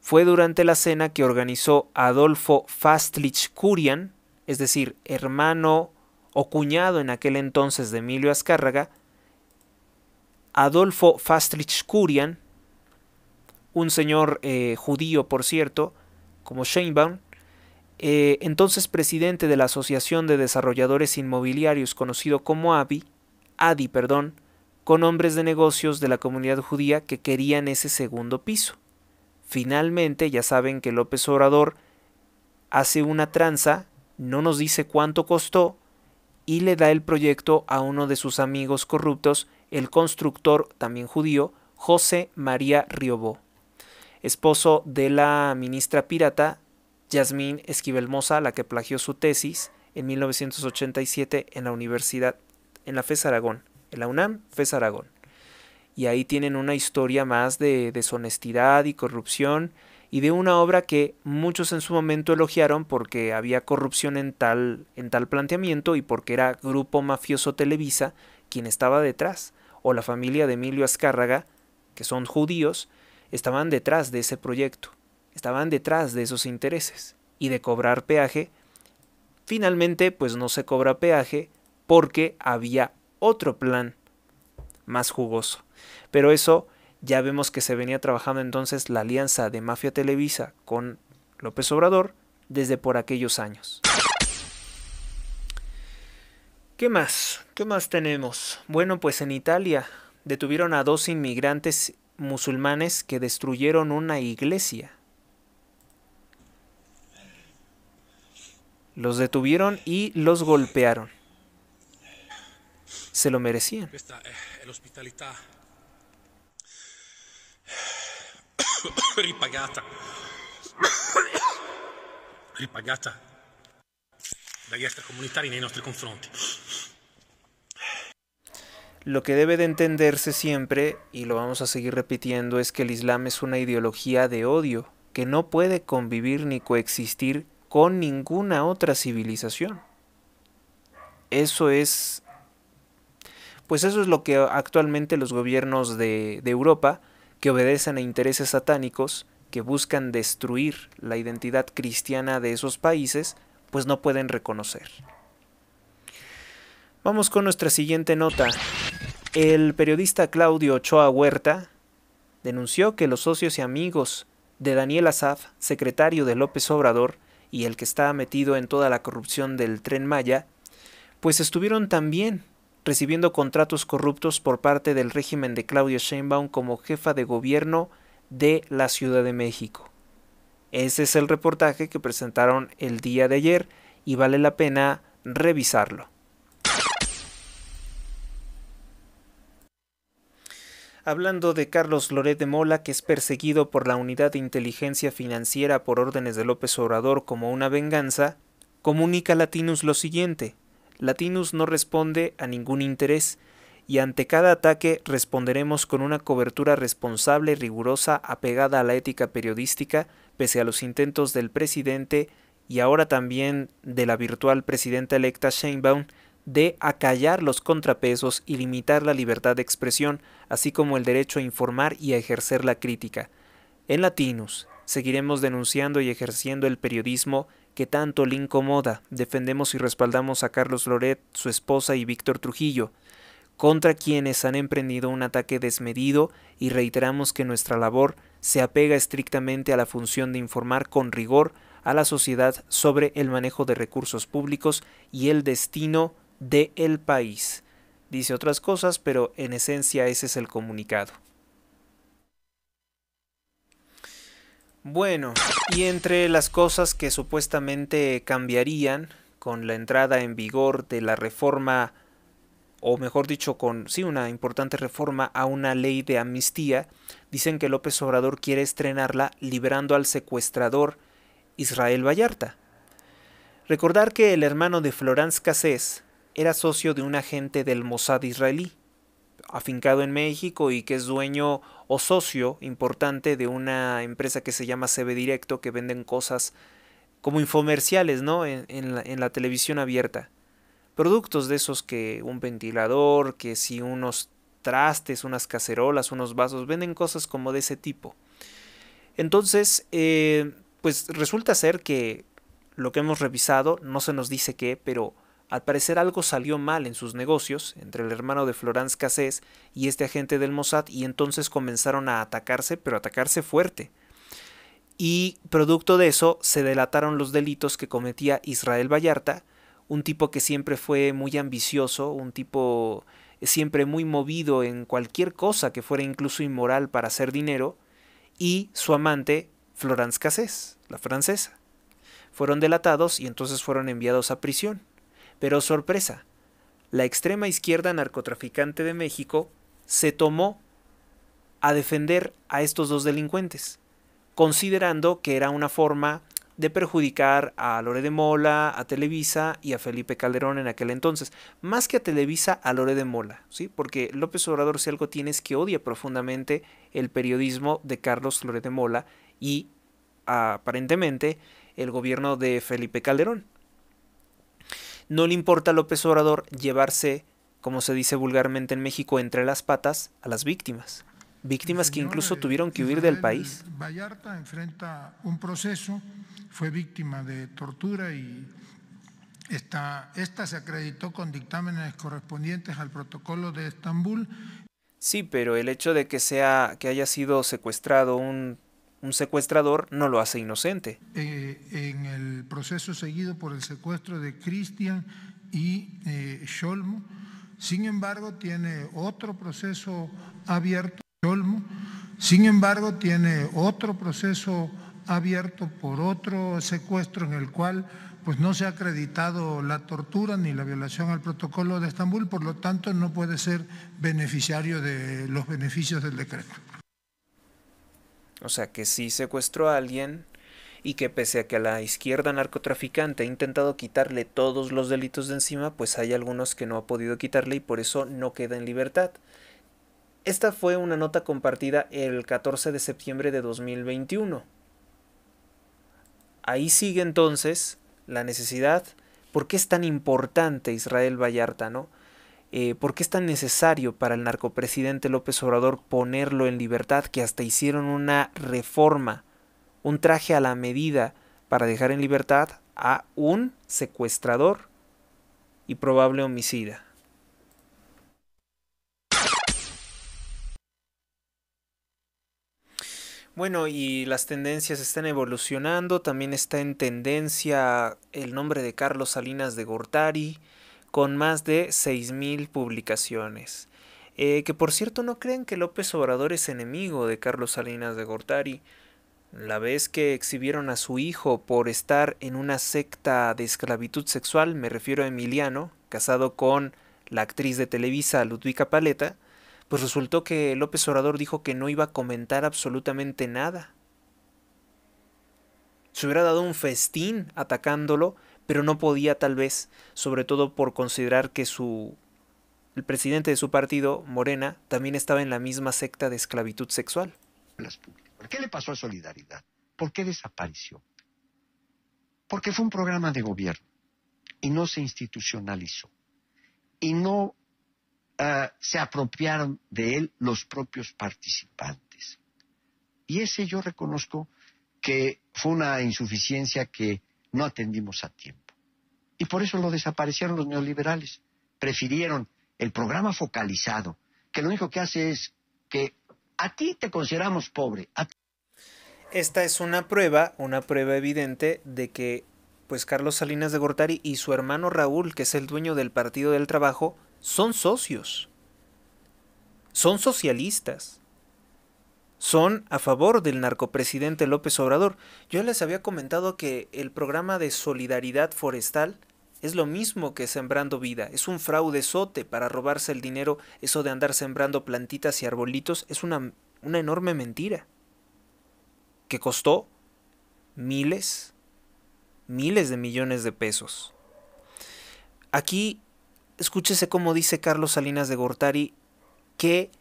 S1: Fue durante la cena que organizó Adolfo Fastlich Curian, es decir, hermano o cuñado en aquel entonces de Emilio Azcárraga, Adolfo Fastlich Curian, un señor eh, judío, por cierto, como Sheinbaum, eh, entonces presidente de la Asociación de Desarrolladores Inmobiliarios conocido como ABI, ADI, perdón, con hombres de negocios de la comunidad judía que querían ese segundo piso. Finalmente, ya saben que López Obrador hace una tranza, no nos dice cuánto costó, y le da el proyecto a uno de sus amigos corruptos, el constructor, también judío, José María Riobó esposo de la ministra pirata Yasmín Esquivel la que plagió su tesis en 1987 en la Universidad, en la FES Aragón, en la UNAM, FES Aragón. Y ahí tienen una historia más de deshonestidad y corrupción y de una obra que muchos en su momento elogiaron porque había corrupción en tal, en tal planteamiento y porque era Grupo Mafioso Televisa quien estaba detrás, o la familia de Emilio Azcárraga, que son judíos, estaban detrás de ese proyecto, estaban detrás de esos intereses y de cobrar peaje. Finalmente, pues no se cobra peaje porque había otro plan más jugoso. Pero eso ya vemos que se venía trabajando entonces la alianza de Mafia Televisa con López Obrador desde por aquellos años. ¿Qué más? ¿Qué más tenemos? Bueno, pues en Italia detuvieron a dos inmigrantes musulmanes que destruyeron una iglesia. Los detuvieron y los golpearon. Se lo merecían.
S2: Eh, *coughs* ripagata *coughs*
S1: ripagata guerra comunitaria nei nostri confronti. Lo que debe de entenderse siempre, y lo vamos a seguir repitiendo, es que el Islam es una ideología de odio, que no puede convivir ni coexistir con ninguna otra civilización. Eso es... Pues eso es lo que actualmente los gobiernos de, Europa, que obedecen a intereses satánicos, que buscan destruir la identidad cristiana de esos países, pues no pueden reconocer. Vamos con nuestra siguiente nota. El periodista Claudio Ochoa Huerta denunció que los socios y amigos de Daniel Azaf, secretario de López Obrador, y el que está metido en toda la corrupción del tren Maya, pues estuvieron también recibiendo contratos corruptos por parte del régimen de Claudio Sheinbaum como jefa de gobierno de la Ciudad de México. Ese es el reportaje que presentaron el día de ayer y vale la pena revisarlo. hablando de Carlos Loret de Mola, que es perseguido por la Unidad de Inteligencia Financiera por órdenes de López Obrador como una venganza, comunica a Latinus lo siguiente. Latinus no responde a ningún interés, y ante cada ataque responderemos con una cobertura responsable, y rigurosa, apegada a la ética periodística, pese a los intentos del presidente y ahora también de la virtual presidenta electa Sheinbaum de acallar los contrapesos y limitar la libertad de expresión, así como el derecho a informar y a ejercer la crítica. En Latinus, seguiremos denunciando y ejerciendo el periodismo que tanto le incomoda. Defendemos y respaldamos a Carlos Loret, su esposa y Víctor Trujillo, contra quienes han emprendido un ataque desmedido y reiteramos que nuestra labor se apega estrictamente a la función de informar con rigor a la sociedad sobre el manejo de recursos públicos y el destino de el país. Dice otras cosas, pero en esencia ese es el comunicado. Bueno, y entre las cosas que supuestamente cambiarían con la entrada en vigor de la reforma, o mejor dicho, con sí, una importante reforma a una ley de amnistía, dicen que López Obrador quiere estrenarla liberando al secuestrador Israel Vallarta. Recordar que el hermano de Florence Cassés, era socio de un agente del Mossad israelí, afincado en México y que es dueño o socio importante de una empresa que se llama CB Directo, que venden cosas como infomerciales, ¿no? En, la, televisión abierta. Productos de esos que un ventilador, que si unos trastes, unas cacerolas, unos vasos, venden cosas como de ese tipo. Entonces, eh, pues resulta ser que lo que hemos revisado, no se nos dice qué, pero al parecer algo salió mal en sus negocios entre el hermano de Florence Cassés y este agente del Mossad y entonces comenzaron a atacarse, pero atacarse fuerte. Y producto de eso se delataron los delitos que cometía Israel Vallarta, un tipo que siempre fue muy ambicioso, un tipo eh, siempre muy movido en cualquier cosa que fuera incluso inmoral para hacer dinero, y su amante, Florence Cassés, la francesa. Fueron delatados y entonces fueron enviados a prisión. Pero sorpresa, la extrema izquierda narcotraficante de México se tomó a defender a estos dos delincuentes, considerando que era una forma de perjudicar a Lore de Mola, a Televisa y a Felipe Calderón en aquel entonces, más que a Televisa, a Lore de Mola, ¿sí? Porque López Obrador si algo tiene es que odia profundamente el periodismo de Carlos Lore de Mola y aparentemente el gobierno de Felipe Calderón. No le importa a López Obrador llevarse, como se dice vulgarmente en México, entre las patas a las víctimas. Víctimas que incluso tuvieron que huir del país.
S3: Vallarta enfrenta un proceso, fue víctima de tortura y esta, esta se acreditó con dictámenes correspondientes al protocolo de Estambul.
S1: Sí, pero el hecho de que sea que haya sido secuestrado un un secuestrador no lo hace inocente.
S3: Eh, en el
S1: proceso seguido por el secuestro de Cristian y eh, Sholmo, sin embargo, tiene otro proceso abierto. Sholmo, sin embargo, tiene otro proceso abierto por otro secuestro
S3: en el cual pues no se ha acreditado la tortura ni la violación al protocolo de Estambul, por lo tanto no puede ser beneficiario de los beneficios del decreto.
S1: O sea, que sí secuestró a alguien y que pese a que a la izquierda narcotraficante ha intentado quitarle todos los delitos de encima, pues hay algunos que no ha podido quitarle y por eso no queda en libertad. Esta fue una nota compartida el 14 de septiembre de 2021. Ahí sigue entonces la necesidad, ¿por qué es tan importante Israel Vallarta, no? Eh, ¿por qué es tan necesario para el narcopresidente López Obrador ponerlo en libertad que hasta hicieron una reforma, un traje a la medida para dejar en libertad a un secuestrador y probable homicida? Bueno, y las tendencias están evolucionando, también está en tendencia el nombre de Carlos Salinas de Gortari, con más de 6.000 publicaciones. Eh, que por cierto no creen que López Obrador es enemigo de Carlos Salinas de Gortari. La vez que exhibieron a su hijo por estar en una secta de esclavitud sexual, me refiero a Emiliano, casado con la actriz de Televisa Ludwika Paleta, pues resultó que López Obrador dijo que no iba a comentar absolutamente nada. Se hubiera dado un festín atacándolo pero no podía tal vez, sobre todo por considerar que su el presidente de su partido, Morena, también estaba en la misma secta de esclavitud sexual. ¿Qué le pasó a Solidaridad? ¿Por qué desapareció?
S3: Porque fue un programa de gobierno y no se institucionalizó y no ah, se apropiaron de él los propios participantes. Y ese yo reconozco que fue una insuficiencia que no atendimos a tiempo. Y por eso lo desaparecieron los neoliberales. Prefirieron
S1: el programa focalizado, que lo único que hace es que a ti te consideramos pobre. Esta es una prueba, una prueba evidente de que pues Carlos Salinas de Gortari y su hermano Raúl, que es el dueño del Partido del Trabajo, son socios. Son socialistas son a favor del narcopresidente López Obrador. Yo les había comentado que el programa de solidaridad forestal es lo mismo que Sembrando Vida, es un fraudezote para robarse el dinero, eso de andar sembrando plantitas y arbolitos es una, enorme mentira. Que costó miles, miles de millones de pesos. Aquí, escúchese cómo dice Carlos Salinas de Gortari, que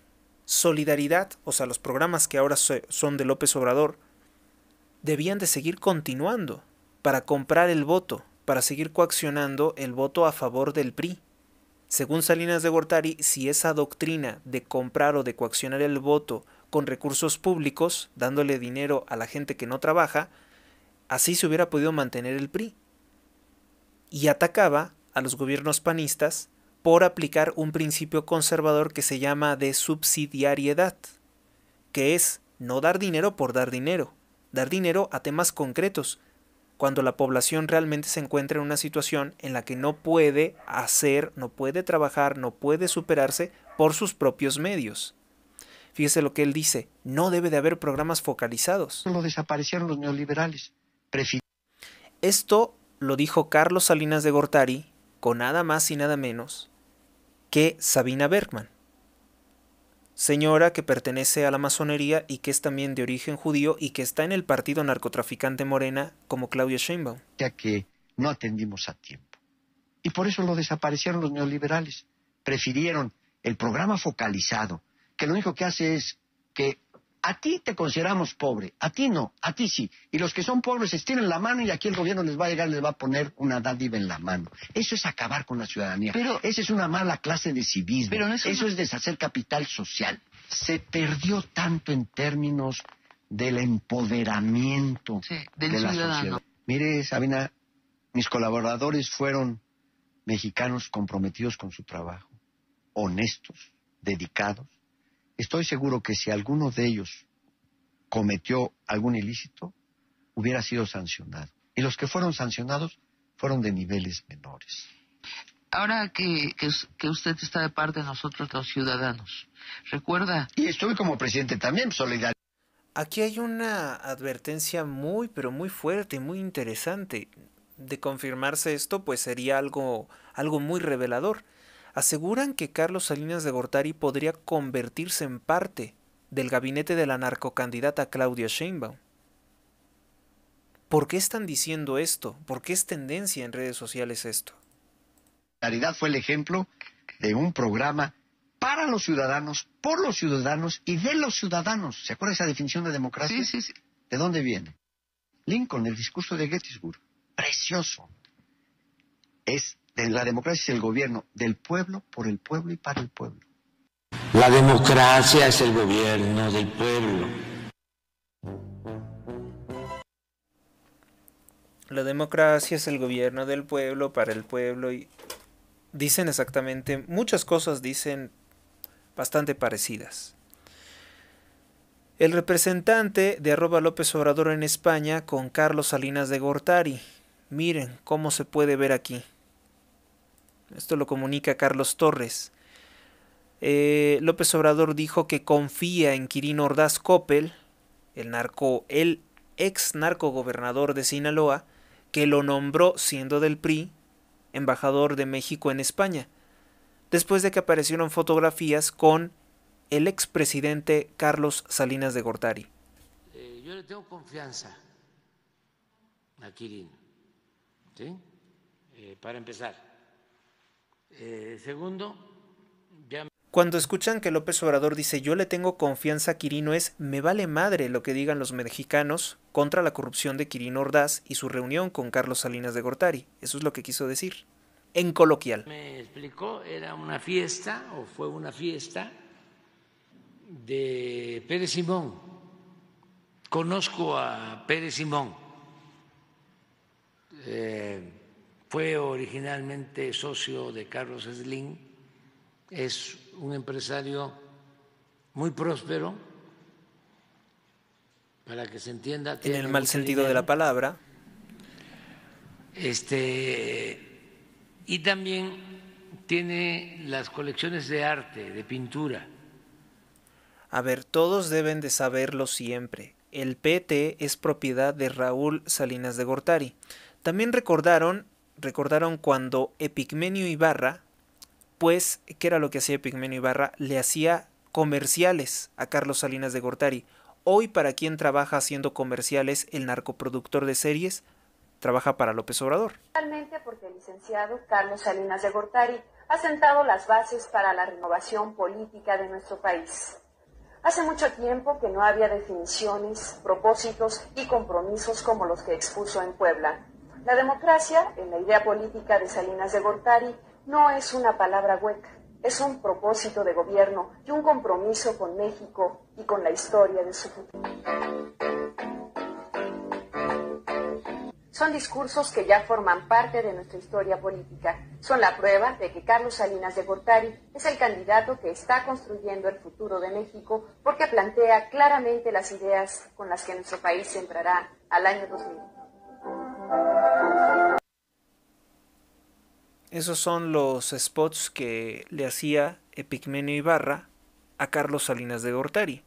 S1: solidaridad, o sea, los programas que ahora son de López Obrador, debían de seguir continuando para comprar el voto, para seguir coaccionando el voto a favor del PRI. Según Salinas de Gortari, si esa doctrina de comprar o de coaccionar el voto con recursos públicos, dándole dinero a la gente que no trabaja, así se hubiera podido mantener el PRI. Y atacaba a los gobiernos panistas por aplicar un principio conservador que se llama de subsidiariedad, que es no dar dinero por dar dinero, dar dinero a temas concretos, cuando la población realmente se encuentra en una situación en la que no puede hacer, no puede trabajar, no puede superarse por sus propios medios. Fíjese lo que él dice, no debe de haber programas focalizados. desaparecieron los neoliberales. Esto lo dijo Carlos Salinas de Gortari con nada más y nada menos que Sabina Bergman, señora que pertenece a la masonería y que es también de origen judío y que está en el partido narcotraficante Morena como Claudia Sheinbaum. Ya
S3: que no atendimos a tiempo.
S1: Y por eso lo desaparecieron los neoliberales.
S3: Prefirieron el programa focalizado, que lo único que hace es que a ti te consideramos pobre, a ti no, a ti sí. Y los que son pobres estiran la mano y aquí el gobierno les va a llegar les va a poner una dádiva en la mano. Eso es acabar con la ciudadanía. Pero esa es una mala clase de civismo. Eso es deshacer capital social. Se perdió tanto en términos del empoderamiento del de la ciudadano. sociedad. Mire, Sabina, mis colaboradores fueron mexicanos comprometidos con su trabajo, honestos, dedicados, estoy seguro que si alguno de ellos cometió algún ilícito, hubiera sido sancionado. Y los que fueron sancionados fueron de niveles menores.
S2: Ahora que, usted está de parte de nosotros los ciudadanos, recuerda...
S1: Y estoy como presidente también, pues, solidario. Aquí hay una advertencia muy, pero muy fuerte, muy interesante. De confirmarse esto, pues sería algo, algo muy revelador aseguran que Carlos Salinas de Gortari podría convertirse en parte del gabinete de la narcocandidata Claudia Sheinbaum. ¿Por qué están diciendo esto? ¿Por qué es tendencia en redes sociales esto? Claridad fue el ejemplo de un
S3: programa para los ciudadanos, por los ciudadanos y de los ciudadanos. ¿Se acuerda esa definición de democracia? Sí, sí, sí. ¿De dónde viene? Lincoln, el discurso de Gettysburg. Precioso. Es la democracia es el gobierno del pueblo, por el
S1: pueblo y para el pueblo.
S3: La democracia es el gobierno del pueblo.
S1: La democracia es el gobierno del pueblo, para el pueblo y dicen exactamente, muchas cosas dicen bastante parecidas. El representante de arroba López Obrador en España con Carlos Salinas de Gortari. Miren cómo se puede ver aquí. Esto lo comunica Carlos Torres. Eh, López Obrador dijo que confía en Quirino Ordaz Coppel, el, narco, el ex narcogobernador de Sinaloa, que lo nombró, siendo del PRI, embajador de México en España, después de que aparecieron fotografías con el expresidente Carlos Salinas de Gortari.
S3: Eh, yo le tengo confianza a Quirino, ¿sí? Eh, para empezar. Eh, segundo,
S1: Cuando escuchan que López Obrador dice yo le tengo confianza a Quirino es me vale madre lo que digan los mexicanos contra la corrupción de Quirino Ordaz y su reunión con Carlos Salinas de Gortari. Eso es lo que quiso decir, en coloquial.
S2: Me explicó, era una
S3: fiesta o fue una fiesta de Pérez Simón. Conozco a Pérez Simón. Eh, fue originalmente socio de Carlos Slim,
S1: es un empresario muy próspero, para que se entienda. En el mal sentido de la palabra. Este, y también tiene las colecciones de arte, de pintura. A ver, todos deben de saberlo siempre. El PT es propiedad de Raúl Salinas de Gortari. También recordaron recordaron cuando Epigmenio Ibarra, pues, ¿qué era lo que hacía Epigmenio Ibarra? Le hacía comerciales a Carlos Salinas de Gortari. Hoy, para quien trabaja haciendo comerciales, el narcoproductor de series, trabaja para López Obrador.
S2: Realmente porque el licenciado Carlos Salinas de Gortari ha sentado las bases para la renovación política de nuestro país. Hace mucho tiempo que no había definiciones, propósitos y compromisos como los que expuso en Puebla. La democracia, en la idea política de Salinas de Gortari, no es una palabra hueca, es un propósito de gobierno y un compromiso con México y con la historia de su futuro. Son discursos que ya forman parte de nuestra historia política. Son la prueba de que Carlos Salinas de Gortari es el candidato que está construyendo el futuro de México porque plantea claramente las ideas con las que nuestro país entrará al año 2020.
S1: Esos son los spots que le hacía Epigmenio Ibarra a Carlos Salinas de Gortari.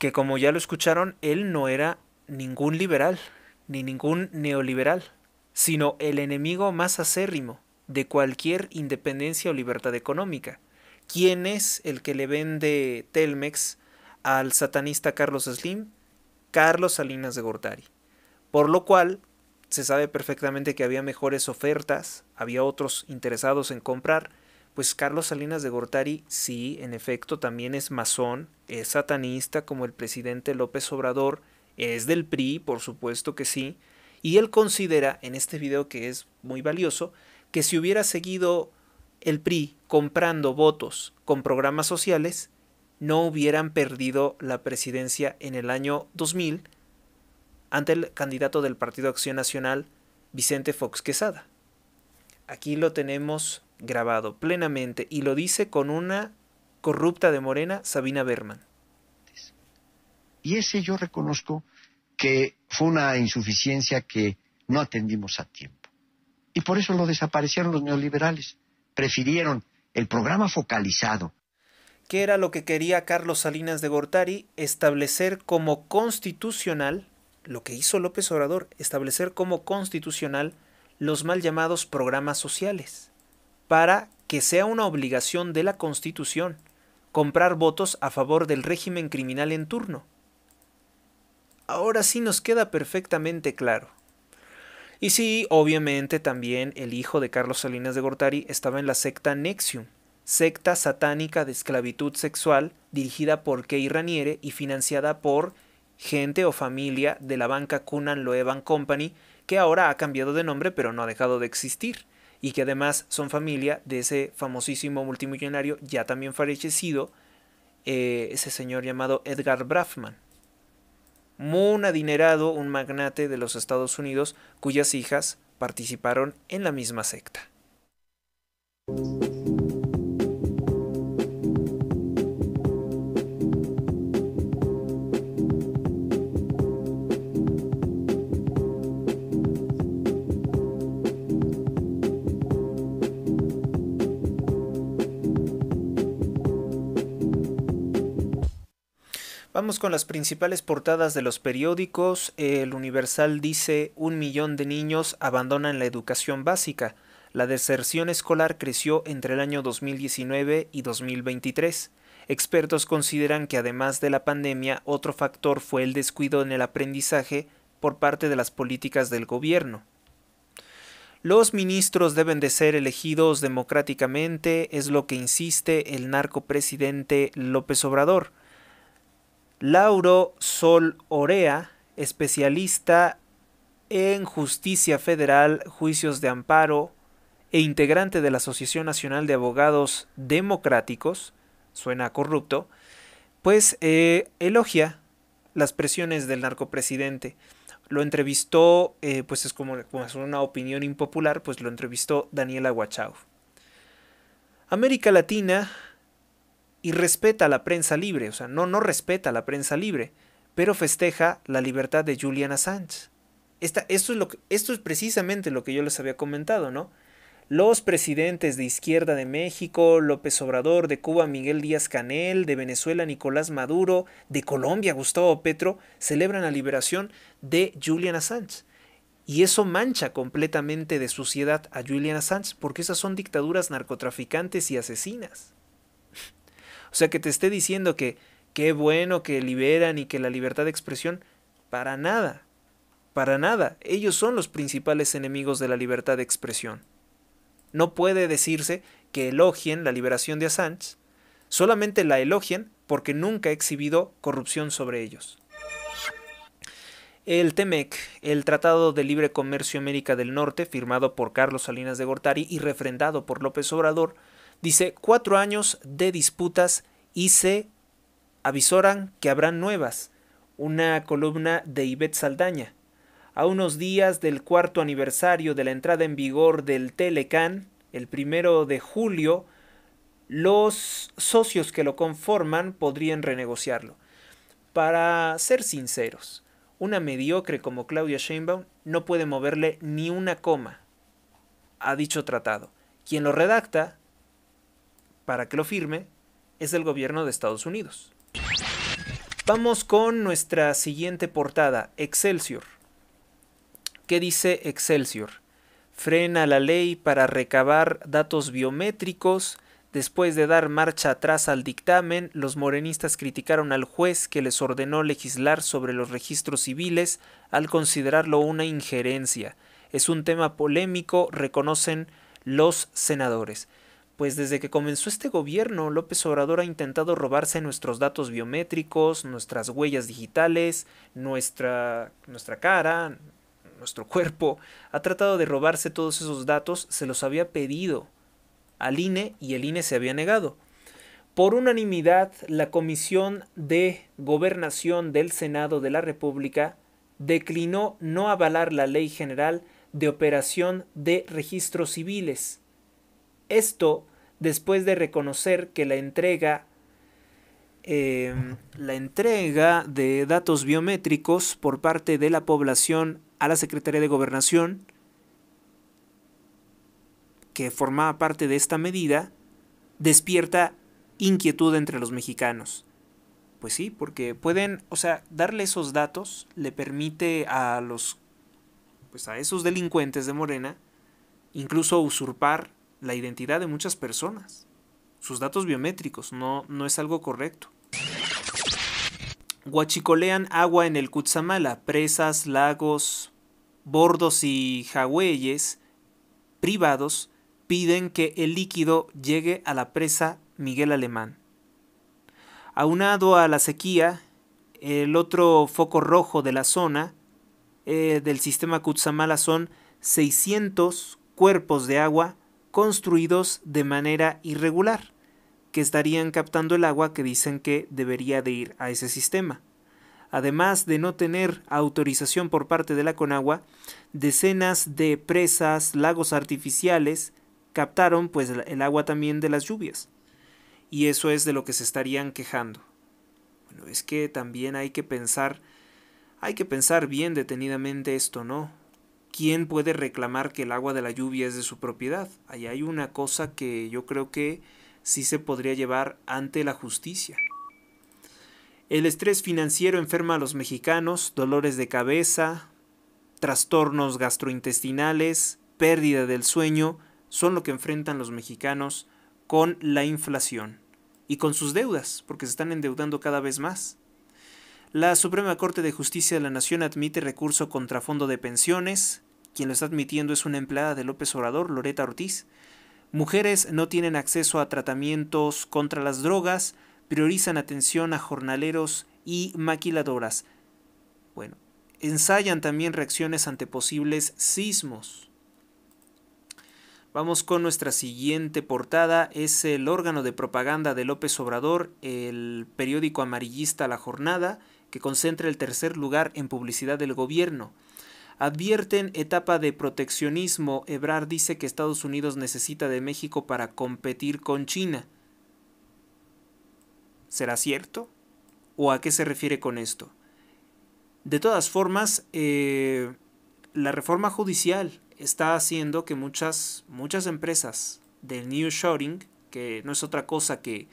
S1: Que como ya lo escucharon, él no era ningún liberal, ni ningún neoliberal, sino el enemigo más acérrimo de cualquier independencia o libertad económica. ¿Quién es el que le vende Telmex al satanista Carlos Slim? Carlos Salinas de Gortari. Por lo cual, se sabe perfectamente que había mejores ofertas, había otros interesados en comprar, pues Carlos Salinas de Gortari sí, en efecto, también es masón, es satanista como el presidente López Obrador, es del PRI, por supuesto que sí, y él considera en este video que es muy valioso, que si hubiera seguido el PRI comprando votos con programas sociales, no hubieran perdido la presidencia en el año 2000 ante el candidato del Partido Acción Nacional, Vicente Fox Quesada. Aquí lo tenemos grabado plenamente y lo dice con una corrupta de Morena, Sabina Berman.
S3: Y ese yo reconozco que fue una insuficiencia que no atendimos a tiempo. Y por eso lo desaparecieron los neoliberales. Prefirieron el programa focalizado.
S1: ¿Qué era lo que quería Carlos Salinas de Gortari establecer como constitucional lo que hizo López Obrador, establecer como constitucional los mal llamados programas sociales, para que sea una obligación de la Constitución comprar votos a favor del régimen criminal en turno. Ahora sí nos queda perfectamente claro. Y sí, obviamente también el hijo de Carlos Salinas de Gortari estaba en la secta Nexium, secta satánica de esclavitud sexual dirigida por Kei Raniere y financiada por gente o familia de la banca Kunan Loeban Company, que ahora ha cambiado de nombre pero no ha dejado de existir, y que además son familia de ese famosísimo multimillonario ya también fallecido, eh, ese señor llamado Edgar Braffman. Muy adinerado, un magnate de los Estados Unidos, cuyas hijas participaron en la misma secta. Vamos con las principales portadas de los periódicos. El Universal dice un millón de niños abandonan la educación básica. La deserción escolar creció entre el año 2019 y 2023. Expertos consideran que además de la pandemia, otro factor fue el descuido en el aprendizaje por parte de las políticas del gobierno. Los ministros deben de ser elegidos democráticamente, es lo que insiste el narcopresidente López Obrador. Lauro Sol Orea, especialista en justicia federal, juicios de amparo e integrante de la Asociación Nacional de Abogados Democráticos, suena corrupto, pues eh, elogia las presiones del narcopresidente. Lo entrevistó, eh, pues es como, una opinión impopular, pues lo entrevistó Daniela Huachau. América Latina y respeta a la prensa libre, o sea, no, no respeta a la prensa libre, pero festeja la libertad de Julian Assange. esto, es lo esto es precisamente lo que yo les había comentado, ¿no? Los presidentes de izquierda de México, López Obrador, de Cuba, Miguel Díaz Canel, de Venezuela, Nicolás Maduro, de Colombia, Gustavo Petro, celebran la liberación de Julian Assange. Y eso mancha completamente de suciedad a Julian Assange, porque esas son dictaduras narcotraficantes y asesinas. O sea, que te esté diciendo que qué bueno que liberan y que la libertad de expresión, para nada, para nada. Ellos son los principales enemigos de la libertad de expresión. No puede decirse que elogien la liberación de Assange, solamente la elogien porque nunca ha exhibido corrupción sobre ellos. El TEMEC, el Tratado de Libre Comercio América del Norte, firmado por Carlos Salinas de Gortari y refrendado por López Obrador, Dice, cuatro años de disputas y se avisoran que habrán nuevas. Una columna de Ivette Saldaña. A unos días del cuarto aniversario de la entrada en vigor del Telecan, el primero de julio, los socios que lo conforman podrían renegociarlo. Para ser sinceros, una mediocre como Claudia Sheinbaum no puede moverle ni una coma a dicho tratado. Quien lo redacta para que lo firme es el gobierno de Estados Unidos. Vamos con nuestra siguiente portada, Excelsior. ¿Qué dice Excelsior? Frena la ley para recabar datos biométricos. Después de dar marcha atrás al dictamen, los morenistas criticaron al juez que les ordenó legislar sobre los registros civiles al considerarlo una injerencia. Es un tema polémico, reconocen los senadores pues desde que comenzó este gobierno, López Obrador ha intentado robarse nuestros datos biométricos, nuestras huellas digitales, nuestra, cara, nuestro *laughs* cuerpo. Ha tratado de robarse todos esos datos, se los había pedido al INE y el INE se había negado. Por unanimidad, la Comisión de Gobernación del Senado de la República declinó no avalar la Ley General de Operación de Registros Civiles, esto después de reconocer que la entrega, em, la entrega de datos biométricos por parte de la población a la Secretaría de Gobernación, que formaba parte de esta medida, despierta inquietud entre los mexicanos. Pues sí, porque pueden, o sea, darle esos datos le permite a los, pues a esos delincuentes de Morena, incluso usurpar la identidad de muchas personas. Sus datos biométricos no, no es algo correcto. Huachicolean agua en el Cutzamala, presas, lagos, bordos y jagüeyes privados piden que el líquido llegue a la presa Miguel Alemán. Aunado a la sequía, el otro foco rojo de la zona eh, del sistema Cutzamala son 600 cuerpos de agua construidos de manera irregular, que estarían captando el agua que dicen que debería de ir a ese sistema. Además de no tener autorización por parte de la Conagua, decenas de presas, lagos artificiales, captaron pues el agua también de las lluvias. Y eso es de lo que se estarían quejando. Bueno, es que también hay que pensar, hay que pensar bien detenidamente esto, ¿no? ¿quién puede reclamar que el agua de la lluvia es de su propiedad? Ahí hay una cosa que yo creo que sí se podría llevar ante la justicia. El estrés financiero enferma a los mexicanos, dolores de cabeza, trastornos gastrointestinales, pérdida del sueño, son lo que enfrentan los mexicanos con la inflación y con sus deudas, porque se están endeudando cada vez más. La Suprema Corte de Justicia de la Nación admite recurso contra fondo de pensiones, quien lo está admitiendo es una empleada de López Obrador, Loreta Ortiz. Mujeres no tienen acceso a tratamientos contra las drogas, priorizan atención a jornaleros y maquiladoras. Bueno, ensayan también reacciones ante posibles sismos. Vamos con nuestra siguiente portada. Es el órgano de propaganda de López Obrador, el periódico amarillista La Jornada, que concentra el tercer lugar en publicidad del gobierno. Advierten etapa de proteccionismo. Ebrard dice que Estados Unidos necesita de México para competir con China. ¿Será cierto? ¿O a qué se refiere con esto? De todas formas, eh, la reforma judicial está haciendo que muchas, muchas empresas del New Shoring, que no es otra cosa que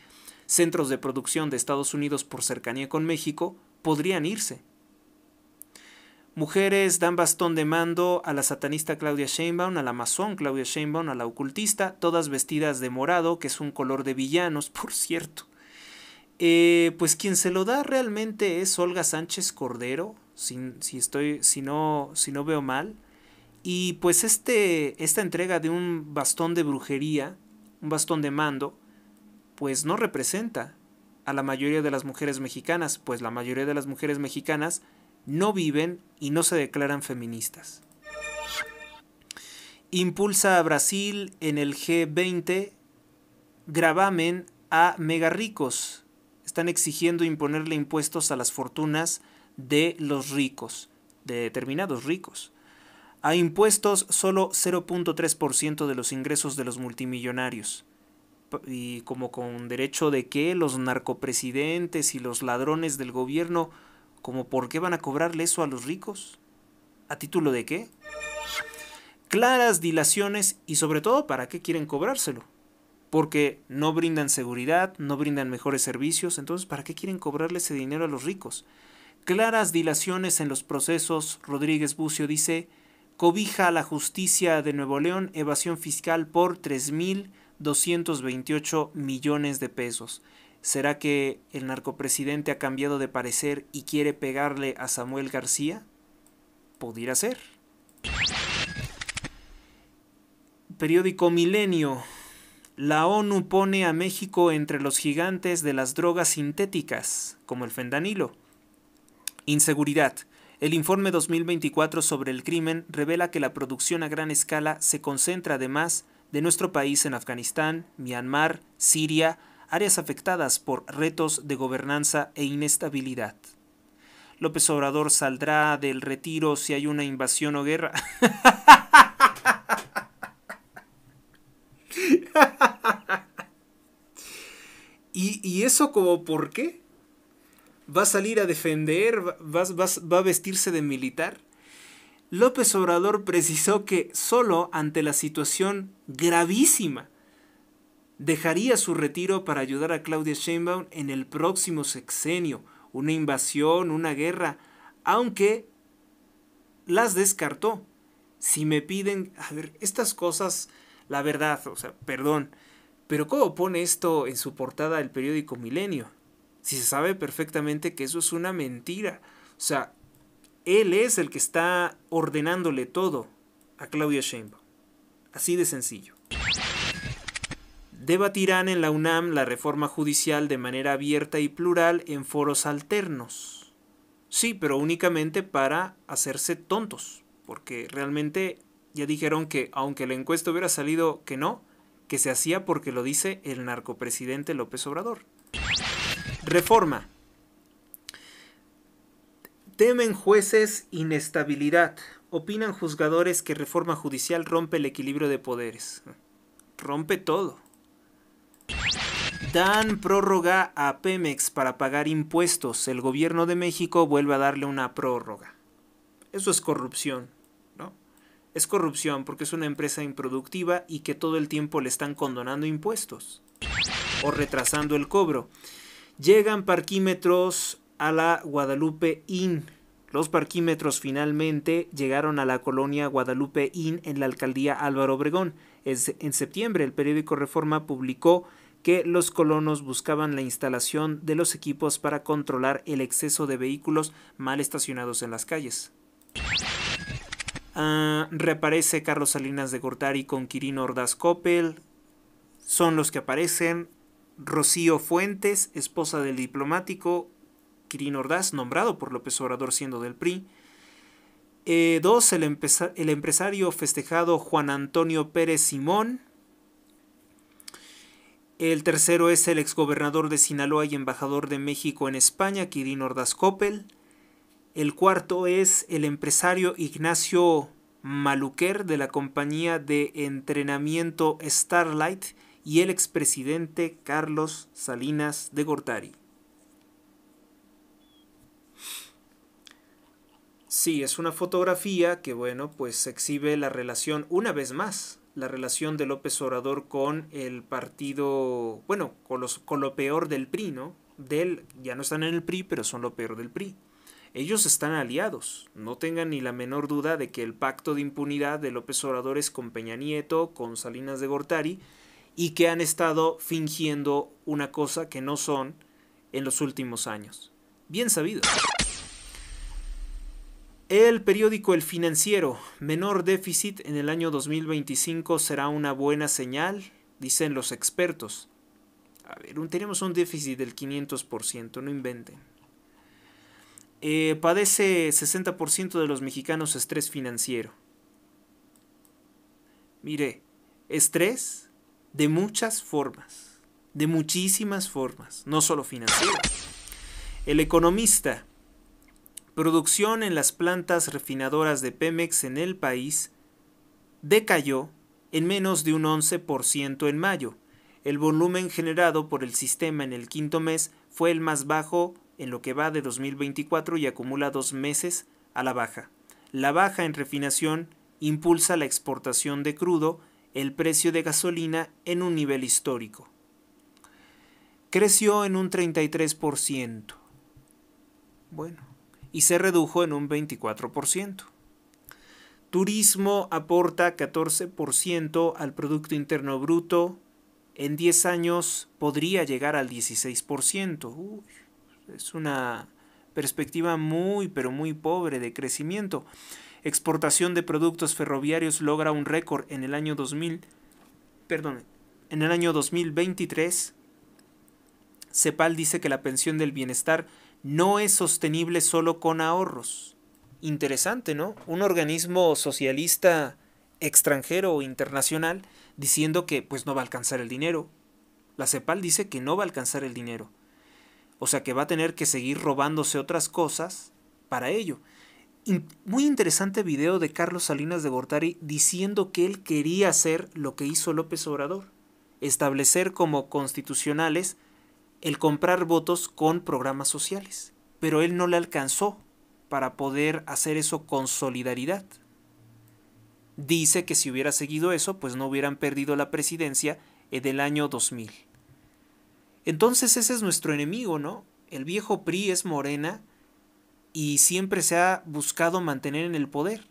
S1: centros de producción de Estados Unidos por cercanía con México, podrían irse. Mujeres dan bastón de mando a la satanista Claudia Sheinbaum, a la masón Claudia Sheinbaum, a la ocultista, todas vestidas de morado, que es un color de villanos, *laughs* por cierto. Eh, pues quien se lo da realmente es Olga Sánchez Cordero, si, si, estoy, si, no, si no veo mal. Y pues este, esta entrega de un bastón de brujería, un bastón de mando, pues no representa a la mayoría de las mujeres mexicanas, pues la mayoría de las mujeres mexicanas no viven y no se declaran feministas. Impulsa a Brasil en el G20 gravamen a mega Están exigiendo imponerle impuestos a las fortunas de los ricos, de determinados ricos. A impuestos solo 0.3% de los ingresos de los multimillonarios. Y como con derecho de que los narcopresidentes y los ladrones del gobierno ¿Como por qué van a cobrarle eso a los ricos? ¿A título de qué? Claras dilaciones y sobre todo, ¿para qué quieren cobrárselo? Porque no brindan seguridad, no brindan mejores servicios, entonces, ¿para qué quieren cobrarle ese dinero a los ricos? Claras dilaciones en los procesos, Rodríguez Bucio dice, cobija a la justicia de Nuevo León evasión fiscal por 3.228 millones de pesos. ¿Será que el narcopresidente ha cambiado de parecer y quiere pegarle a Samuel García? Pudiera ser. Periódico Milenio. La ONU pone a México entre los gigantes de las drogas sintéticas, como el Fendanilo. Inseguridad. El informe 2024 sobre el crimen revela que la producción a gran escala se concentra además de nuestro país en Afganistán, Myanmar, Siria, áreas afectadas por retos de gobernanza e inestabilidad. López Obrador saldrá del retiro si hay una invasión o guerra. *laughs* ¿Y, eso como por qué? ¿Va a salir a defender? ¿Va, va a vestirse de militar? López Obrador precisó que solo ante la situación gravísima dejaría su retiro para ayudar a Claudia Sheinbaum en el próximo sexenio, una invasión, una guerra, aunque las descartó. Si me piden, a ver, estas cosas, la verdad, o sea, perdón, pero ¿cómo pone esto en su portada el periódico Milenio? Si se sabe perfectamente que eso es una mentira. O sea, él es el que está ordenándole todo a Claudia Sheinbaum. Así de sencillo debatirán en la UNAM la reforma judicial de manera abierta y plural en foros alternos. Sí, pero únicamente para hacerse tontos, porque realmente ya dijeron que aunque la encuesta hubiera salido que no, que se hacía porque lo dice el narcopresidente López Obrador. Reforma. Temen jueces inestabilidad. Opinan juzgadores que reforma judicial rompe el equilibrio de poderes. Rompe todo. Dan prórroga a Pemex para pagar impuestos. El gobierno de México vuelve a darle una prórroga. Eso es corrupción, ¿no? Es corrupción porque es una empresa improductiva y que todo el tiempo le están condonando impuestos o retrasando el cobro. Llegan parquímetros a la Guadalupe Inn. Los parquímetros finalmente llegaron a la colonia Guadalupe Inn en la alcaldía Álvaro Obregón en septiembre, el periódico Reforma publicó que los colonos buscaban la instalación de los equipos para controlar el exceso de vehículos mal estacionados en las calles. Ah, reaparece Carlos Salinas de Gortari con Quirino Ordaz Coppel. Son los que aparecen. Rocío Fuentes, esposa del diplomático. Quirino Ordaz, nombrado por López Obrador siendo del PRI. Eh, dos, el, empresario festejado Juan Antonio Pérez Simón. El tercero es el exgobernador de Sinaloa y embajador de México en España, Kirin Ordaz Coppel. El cuarto es el empresario Ignacio Maluquer de la compañía de entrenamiento Starlight y el expresidente Carlos Salinas de Gortari. Sí, es una fotografía que, bueno, pues exhibe la relación, una vez más, la relación de López Obrador con el partido, bueno, con, los, con lo peor del PRI, ¿no? ya no están en el PRI, pero son lo peor del PRI. Ellos están aliados, no tengan ni la menor duda de que el pacto de impunidad de López Obrador es con Peña Nieto, con Salinas de Gortari, y que han estado fingiendo una cosa que no son en los últimos años. Bien sabido. El periódico El Financiero, menor déficit en el año 2025 será una buena señal, dicen los expertos. A ver, tenemos un déficit del 500%, no inventen. Eh, padece 60% de los mexicanos estrés financiero. Mire, estrés de muchas formas, de muchísimas formas, no solo financiero. El economista producción en las plantas refinadoras de Pemex en el país decayó en menos de un 11% en mayo. El volumen generado por el sistema en el quinto mes fue el más bajo en lo que va de 2024 y acumula dos meses a la baja. La baja en refinación impulsa la exportación de crudo, el precio de gasolina en un nivel histórico. Creció en un 33%. Bueno y se redujo en un 24%. Turismo aporta 14% al Producto Interno Bruto, en 10 años podría llegar al 16%. Uy, es una perspectiva muy, pero muy pobre de crecimiento. Exportación de productos ferroviarios logra un récord en el año 2000, perdón, en el año 2023. CEPAL dice que la pensión del bienestar no es sostenible solo con ahorros. Interesante, ¿no? Un organismo socialista extranjero o internacional diciendo que pues no va a alcanzar el dinero. La CEPAL dice que no va a alcanzar el dinero. O sea que va a tener que seguir robándose otras cosas para ello. muy interesante video de Carlos Salinas de Gortari diciendo que él quería hacer lo que hizo López Obrador, establecer como constitucionales el comprar votos con programas sociales. Pero él no le alcanzó para poder hacer eso con solidaridad. Dice que si hubiera seguido eso, pues no hubieran perdido la presidencia eh, del año 2000. Entonces ese es nuestro enemigo, ¿no? El viejo PRI es Morena y siempre se ha buscado mantener en el poder.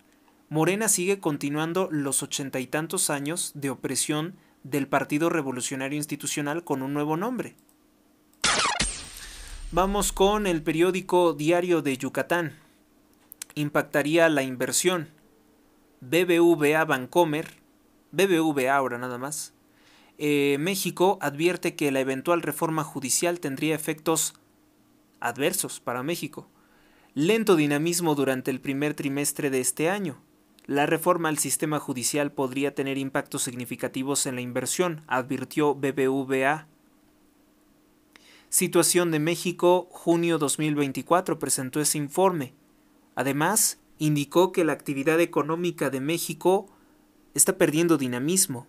S1: Morena sigue continuando los ochenta y tantos años de opresión del Partido Revolucionario Institucional con un nuevo nombre, Vamos con el periódico Diario de Yucatán. Impactaría la inversión. BBVA Bancomer, BBVA ahora nada más, eh, México advierte que la eventual reforma judicial tendría efectos adversos para México. Lento dinamismo durante el primer trimestre de este año. La reforma al sistema judicial podría tener impactos significativos en la inversión, advirtió BBVA Situación de México, junio 2024, presentó ese informe. Además, indicó que la actividad económica de México está perdiendo dinamismo.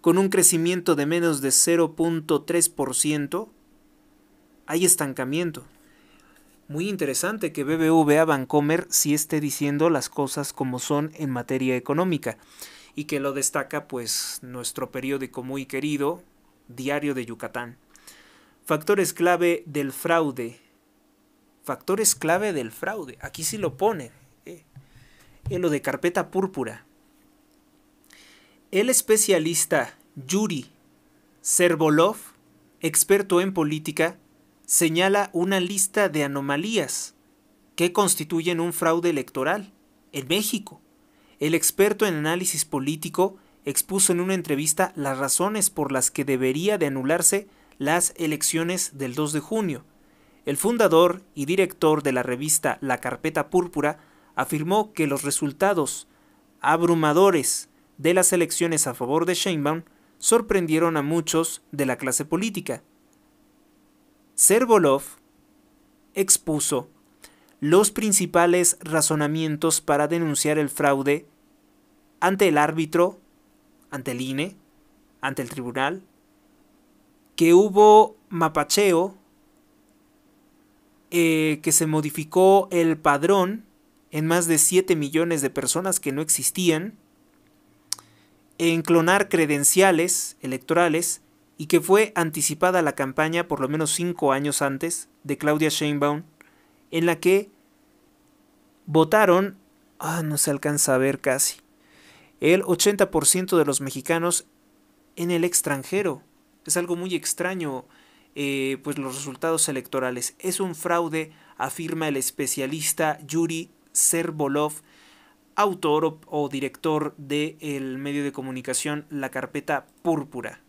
S1: Con un crecimiento de menos de 0.3%, hay estancamiento. Muy interesante que BBVA Bancomer sí esté diciendo las cosas como son en materia económica y que lo destaca pues nuestro periódico muy querido, Diario de Yucatán. Factores clave del fraude. Factores clave del fraude. Aquí sí lo pone. En eh. Eh, lo de carpeta púrpura. El especialista Yuri Serbolov, experto en política, señala una lista de anomalías que constituyen un fraude electoral en México. El experto en análisis político expuso en una entrevista las razones por las que debería de anularse las elecciones del 2 de junio. El fundador y director de la revista La Carpeta Púrpura afirmó que los resultados abrumadores de las elecciones a favor de Sheinbaum sorprendieron a muchos de la clase política. Serbolov expuso los principales razonamientos para denunciar el fraude ante el árbitro ante el INE, ante el tribunal, que hubo mapacheo, eh, que se modificó el padrón en más de 7 millones de personas que no existían, en clonar credenciales electorales y que fue anticipada la campaña por lo menos 5 años antes de Claudia Sheinbaum, en la que votaron, ah, no se alcanza a ver casi, el 80% de los mexicanos en el extranjero. Es algo muy extraño, eh, pues los resultados electorales. Es un fraude, afirma el especialista Yuri Serbolov, autor o, director del medio de comunicación La Carpeta Púrpura.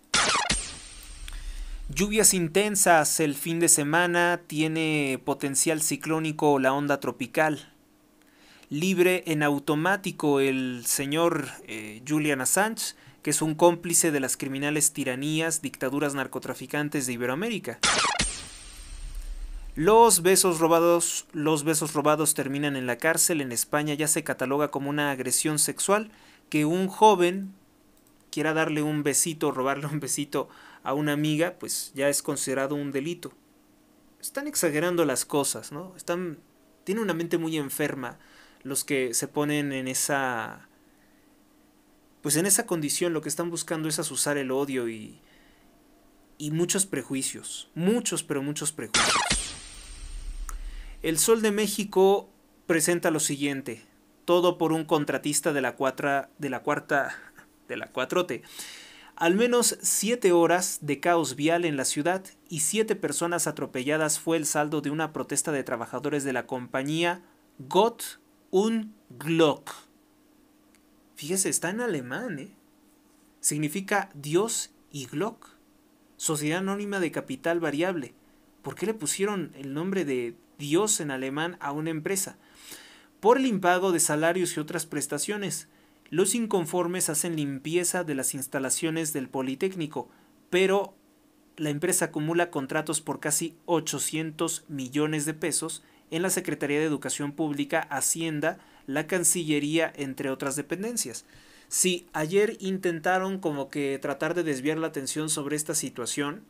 S1: Lluvias intensas el fin de semana, tiene potencial ciclónico la onda tropical libre en automático el señor eh, Julian Assange, que es un cómplice de las criminales tiranías, dictaduras narcotraficantes de Iberoamérica. Los besos robados, los besos robados terminan en la cárcel. En España ya se cataloga como una agresión sexual que un joven quiera darle un besito, robarle un besito a una amiga, pues ya es considerado un delito. Están exagerando las cosas, ¿no? Están tiene una mente muy enferma los que se ponen en esa pues en esa condición lo que están buscando es asusar el odio y y muchos prejuicios, muchos pero muchos prejuicios. El Sol de México presenta lo siguiente, todo por un contratista de la cuatra, de la cuarta de la 4T. Al menos siete horas de caos vial en la ciudad y siete personas atropelladas fue el saldo de una protesta de trabajadores de la compañía GOT un Glock. Fíjese, está en alemán, ¿eh? Significa Dios y Glock. Sociedad Anónima de Capital Variable. ¿Por qué le pusieron el nombre de Dios en alemán a una empresa? Por el impago de salarios y otras prestaciones. Los inconformes hacen limpieza de las instalaciones del Politécnico, pero la empresa acumula contratos por casi 800 millones de pesos en la Secretaría de Educación Pública, Hacienda, la Cancillería, entre otras dependencias. Sí, ayer intentaron como que tratar de desviar la atención sobre esta situación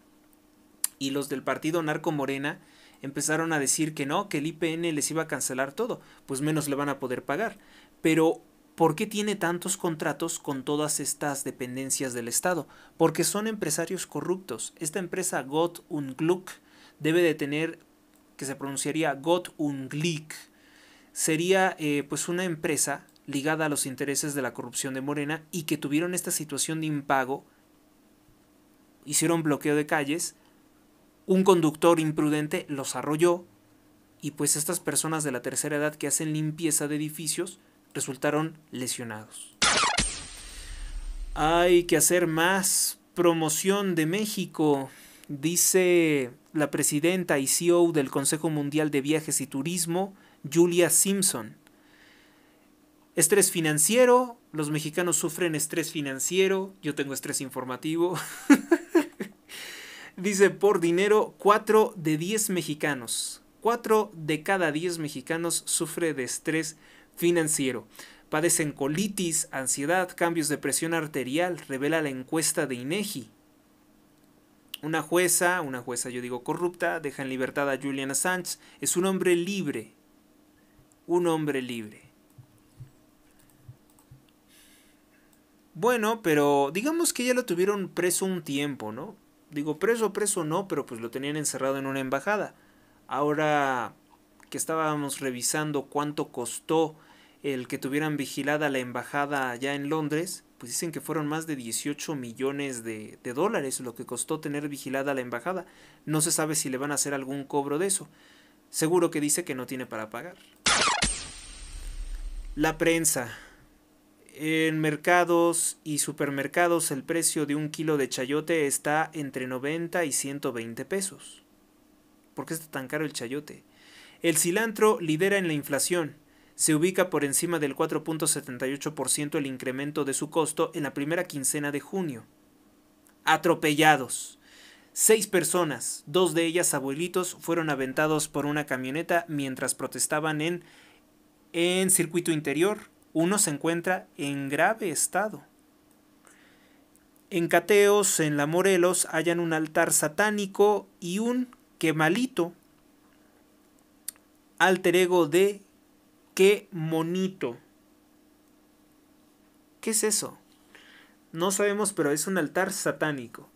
S1: y los del partido Narco Morena empezaron a decir que no, que el IPN les iba a cancelar todo, pues menos le van a poder pagar. Pero ¿Por qué tiene tantos contratos con todas estas dependencias del Estado? Porque son empresarios corruptos. Esta empresa Gott und Gluck debe de tener que se pronunciaría Gott und sería eh, pues una empresa ligada a los intereses de la corrupción de Morena y que tuvieron esta situación de impago, hicieron bloqueo de calles, un conductor imprudente los arrolló y pues estas personas de la tercera edad que hacen limpieza de edificios resultaron lesionados. Hay que hacer más promoción de México dice la presidenta y CEO del Consejo Mundial de Viajes y Turismo, Julia Simpson. Estrés financiero, los mexicanos sufren estrés financiero, yo tengo estrés informativo. *laughs* dice, por dinero, 4 de 10 mexicanos, 4 de cada 10 mexicanos sufre de estrés financiero. Padecen colitis, ansiedad, cambios de presión arterial, revela la encuesta de INEGI. Una jueza, una jueza yo digo corrupta, deja en libertad a Julian Assange. Es un hombre libre. Un hombre libre. Bueno, pero digamos que ya lo tuvieron preso un tiempo, ¿no? Digo, preso, preso no, pero pues lo tenían encerrado en una embajada. Ahora que estábamos revisando cuánto costó el que tuvieran vigilada la embajada allá en Londres, pues dicen que fueron más de 18 millones de, de, dólares lo que costó tener vigilada la embajada. No se sabe si le van a hacer algún cobro de eso. Seguro que dice que no tiene para pagar. La prensa. En mercados y supermercados el precio de un kilo de chayote está entre 90 y 120 pesos. ¿Por qué está tan caro el chayote? El cilantro lidera en la inflación se ubica por encima del 4.78% el incremento de su costo en la primera quincena de junio. Atropellados. Seis personas, dos de ellas abuelitos, fueron aventados por una camioneta mientras protestaban en, en circuito interior. Uno se encuentra en grave estado. En Cateos, en La Morelos, hallan un altar satánico y un quemalito, alter ego de qué monito. ¿Qué es eso? No sabemos, pero es un altar satánico.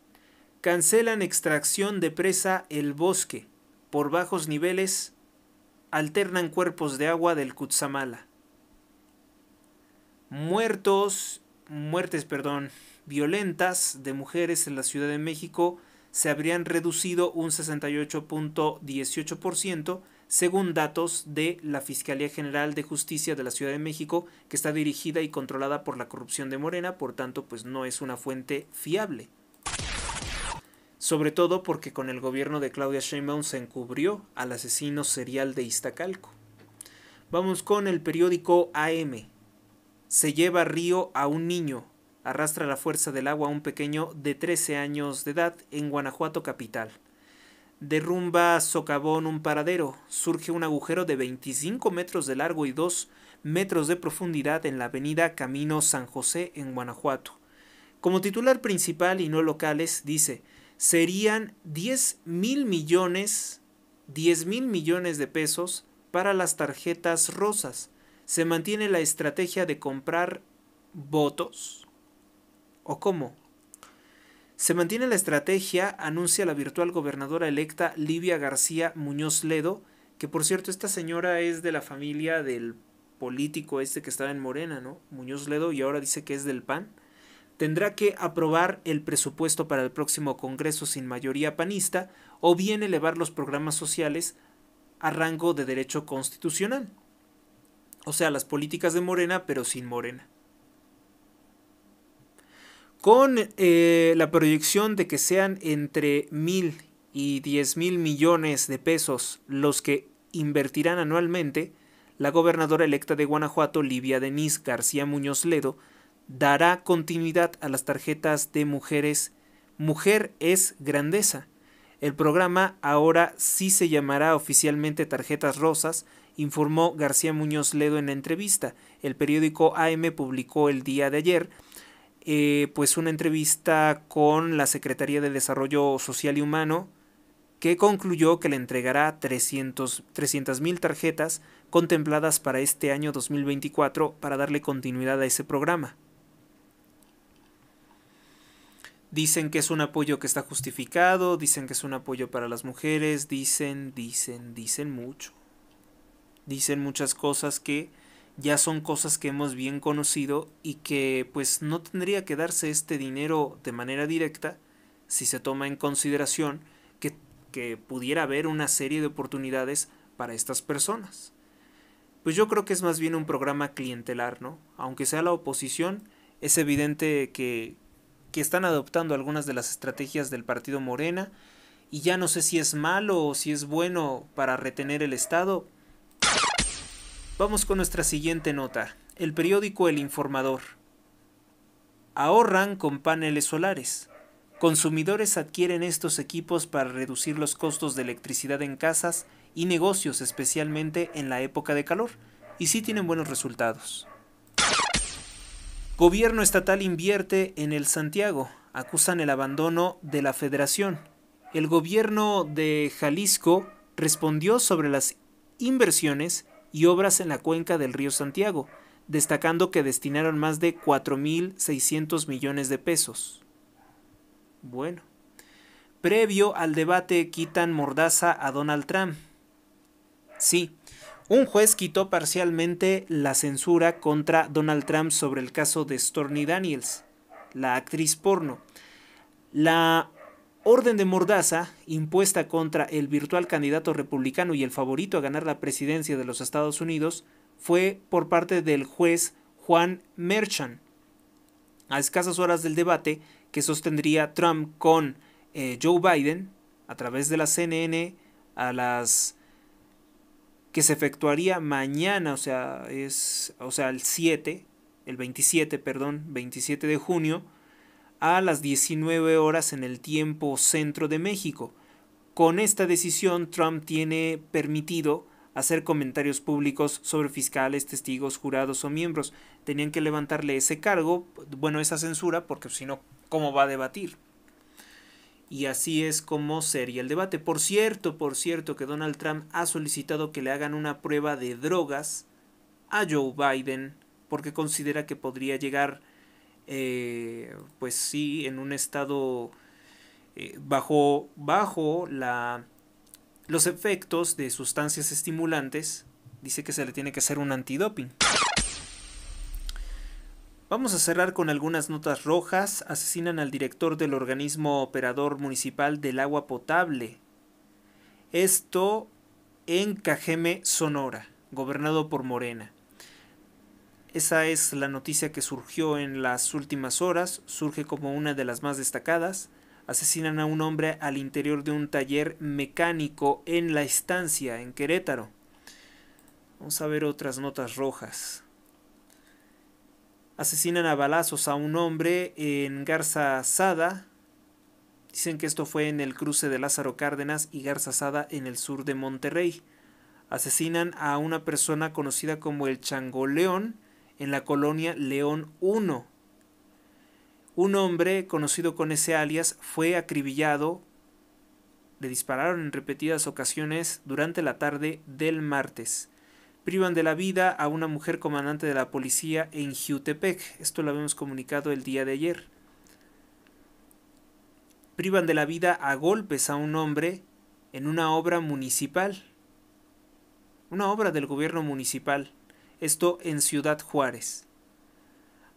S1: Cancelan extracción de presa El Bosque. Por bajos niveles, alternan cuerpos de agua del Kutsamala. Muertos, muertes, perdón, violentas de mujeres en la Ciudad de México se habrían reducido un 68.18% según datos de la Fiscalía General de Justicia de la Ciudad de México, que está dirigida y controlada por la corrupción de Morena, por tanto, pues no es una fuente fiable. Sobre todo porque con el gobierno de Claudia Sheinbaum se encubrió al asesino serial de Iztacalco. Vamos con el periódico AM. Se lleva río a un niño. Arrastra la fuerza del agua a un pequeño de 13 años de edad en Guanajuato capital derrumba socavón un paradero, surge un agujero de 25 metros de largo y 2 metros de profundidad en la avenida Camino San José en Guanajuato. Como titular principal y no locales, dice, serían 10 mil millones, 10 mil millones de pesos para las tarjetas rosas. Se mantiene la estrategia de comprar votos. ¿O cómo? Se mantiene la estrategia, anuncia la virtual gobernadora electa Livia García Muñoz Ledo, que por cierto esta señora es de la familia del político este que estaba en Morena, ¿no? Muñoz Ledo, y ahora dice que es del PAN. Tendrá que aprobar el presupuesto para el próximo Congreso sin mayoría panista o bien elevar los programas sociales a rango de derecho constitucional. O sea, las políticas de Morena, pero sin Morena con eh, la proyección de que sean entre mil y diez mil millones de pesos los que invertirán anualmente, la gobernadora electa de Guanajuato, Livia Denise García Muñoz Ledo, dará continuidad a las tarjetas de mujeres Mujer es Grandeza. El programa ahora sí se llamará oficialmente Tarjetas Rosas, informó García Muñoz Ledo en la entrevista. El periódico AM publicó el día de ayer eh, pues una entrevista con la Secretaría de Desarrollo Social y Humano, que concluyó que le entregará 300 tarjetas contempladas para este año 2024 para darle continuidad a ese programa. Dicen que es un apoyo que está justificado, dicen que es un apoyo para las mujeres, dicen, dicen, dicen mucho. Dicen muchas cosas que ya son cosas que hemos bien conocido y que pues no tendría que darse este dinero de manera directa si se toma en consideración que, pudiera haber una serie de oportunidades para estas personas. Pues yo creo que es más bien un programa clientelar, ¿no? Aunque sea la oposición, es evidente que, que están adoptando algunas de las estrategias del partido Morena y ya no sé si es malo o si es bueno para retener el Estado, Vamos con nuestra siguiente nota, el periódico El Informador. Ahorran con paneles solares. Consumidores adquieren estos equipos para reducir los costos de electricidad en casas y negocios, especialmente en la época de calor, y sí tienen buenos resultados. Gobierno estatal invierte en el Santiago, acusan el abandono de la federación. El gobierno de Jalisco respondió sobre las inversiones y obras en la cuenca del río Santiago, destacando que destinaron más de 4.600 millones de pesos. Bueno. Previo al debate quitan mordaza a Donald Trump. Sí, un juez quitó parcialmente la censura contra Donald Trump sobre el caso de Stormy Daniels, la actriz porno. La Orden de Mordaza, impuesta contra el virtual candidato republicano y el favorito a ganar la presidencia de los Estados Unidos, fue por parte del juez Juan Merchan. A escasas horas del debate que sostendría Trump con eh, Joe Biden, a través de la CNN, a las que se efectuaría mañana, o sea, es, o sea, el 7, el 27, perdón, 27 de junio, a las 19 horas en el tiempo centro de México. Con esta decisión, Trump tiene permitido hacer comentarios públicos sobre fiscales, testigos, jurados o miembros. Tenían que levantarle ese cargo, bueno, esa censura, porque si no, ¿cómo va a debatir? Y así es como sería el debate. Por cierto, por cierto, que Donald Trump ha solicitado que le hagan una prueba de drogas a Joe Biden, porque considera que podría llegar eh, pues sí, en un estado eh, bajo, bajo la, los efectos de sustancias estimulantes, dice que se le tiene que hacer un antidoping. Vamos a cerrar con algunas notas rojas. Asesinan al director del organismo operador municipal del agua potable. Esto en Cajeme, Sonora, gobernado por Morena. Esa es la noticia que surgió en las últimas horas, surge como una de las más destacadas. Asesinan a un hombre al interior de un taller mecánico en la estancia, en Querétaro. Vamos a ver otras notas rojas. Asesinan a balazos a un hombre en Garza Sada. Dicen que esto fue en el cruce de Lázaro Cárdenas y Garza Sada en el sur de Monterrey. Asesinan a una persona conocida como el Changoleón en la colonia León 1. Un hombre conocido con ese alias fue acribillado, le dispararon en repetidas ocasiones durante la tarde del martes. Privan de la vida a una mujer comandante de la policía en Jutepec. Esto lo habíamos comunicado el día de ayer. Privan de la vida a golpes a un hombre en una obra municipal. Una obra del gobierno municipal esto en Ciudad Juárez.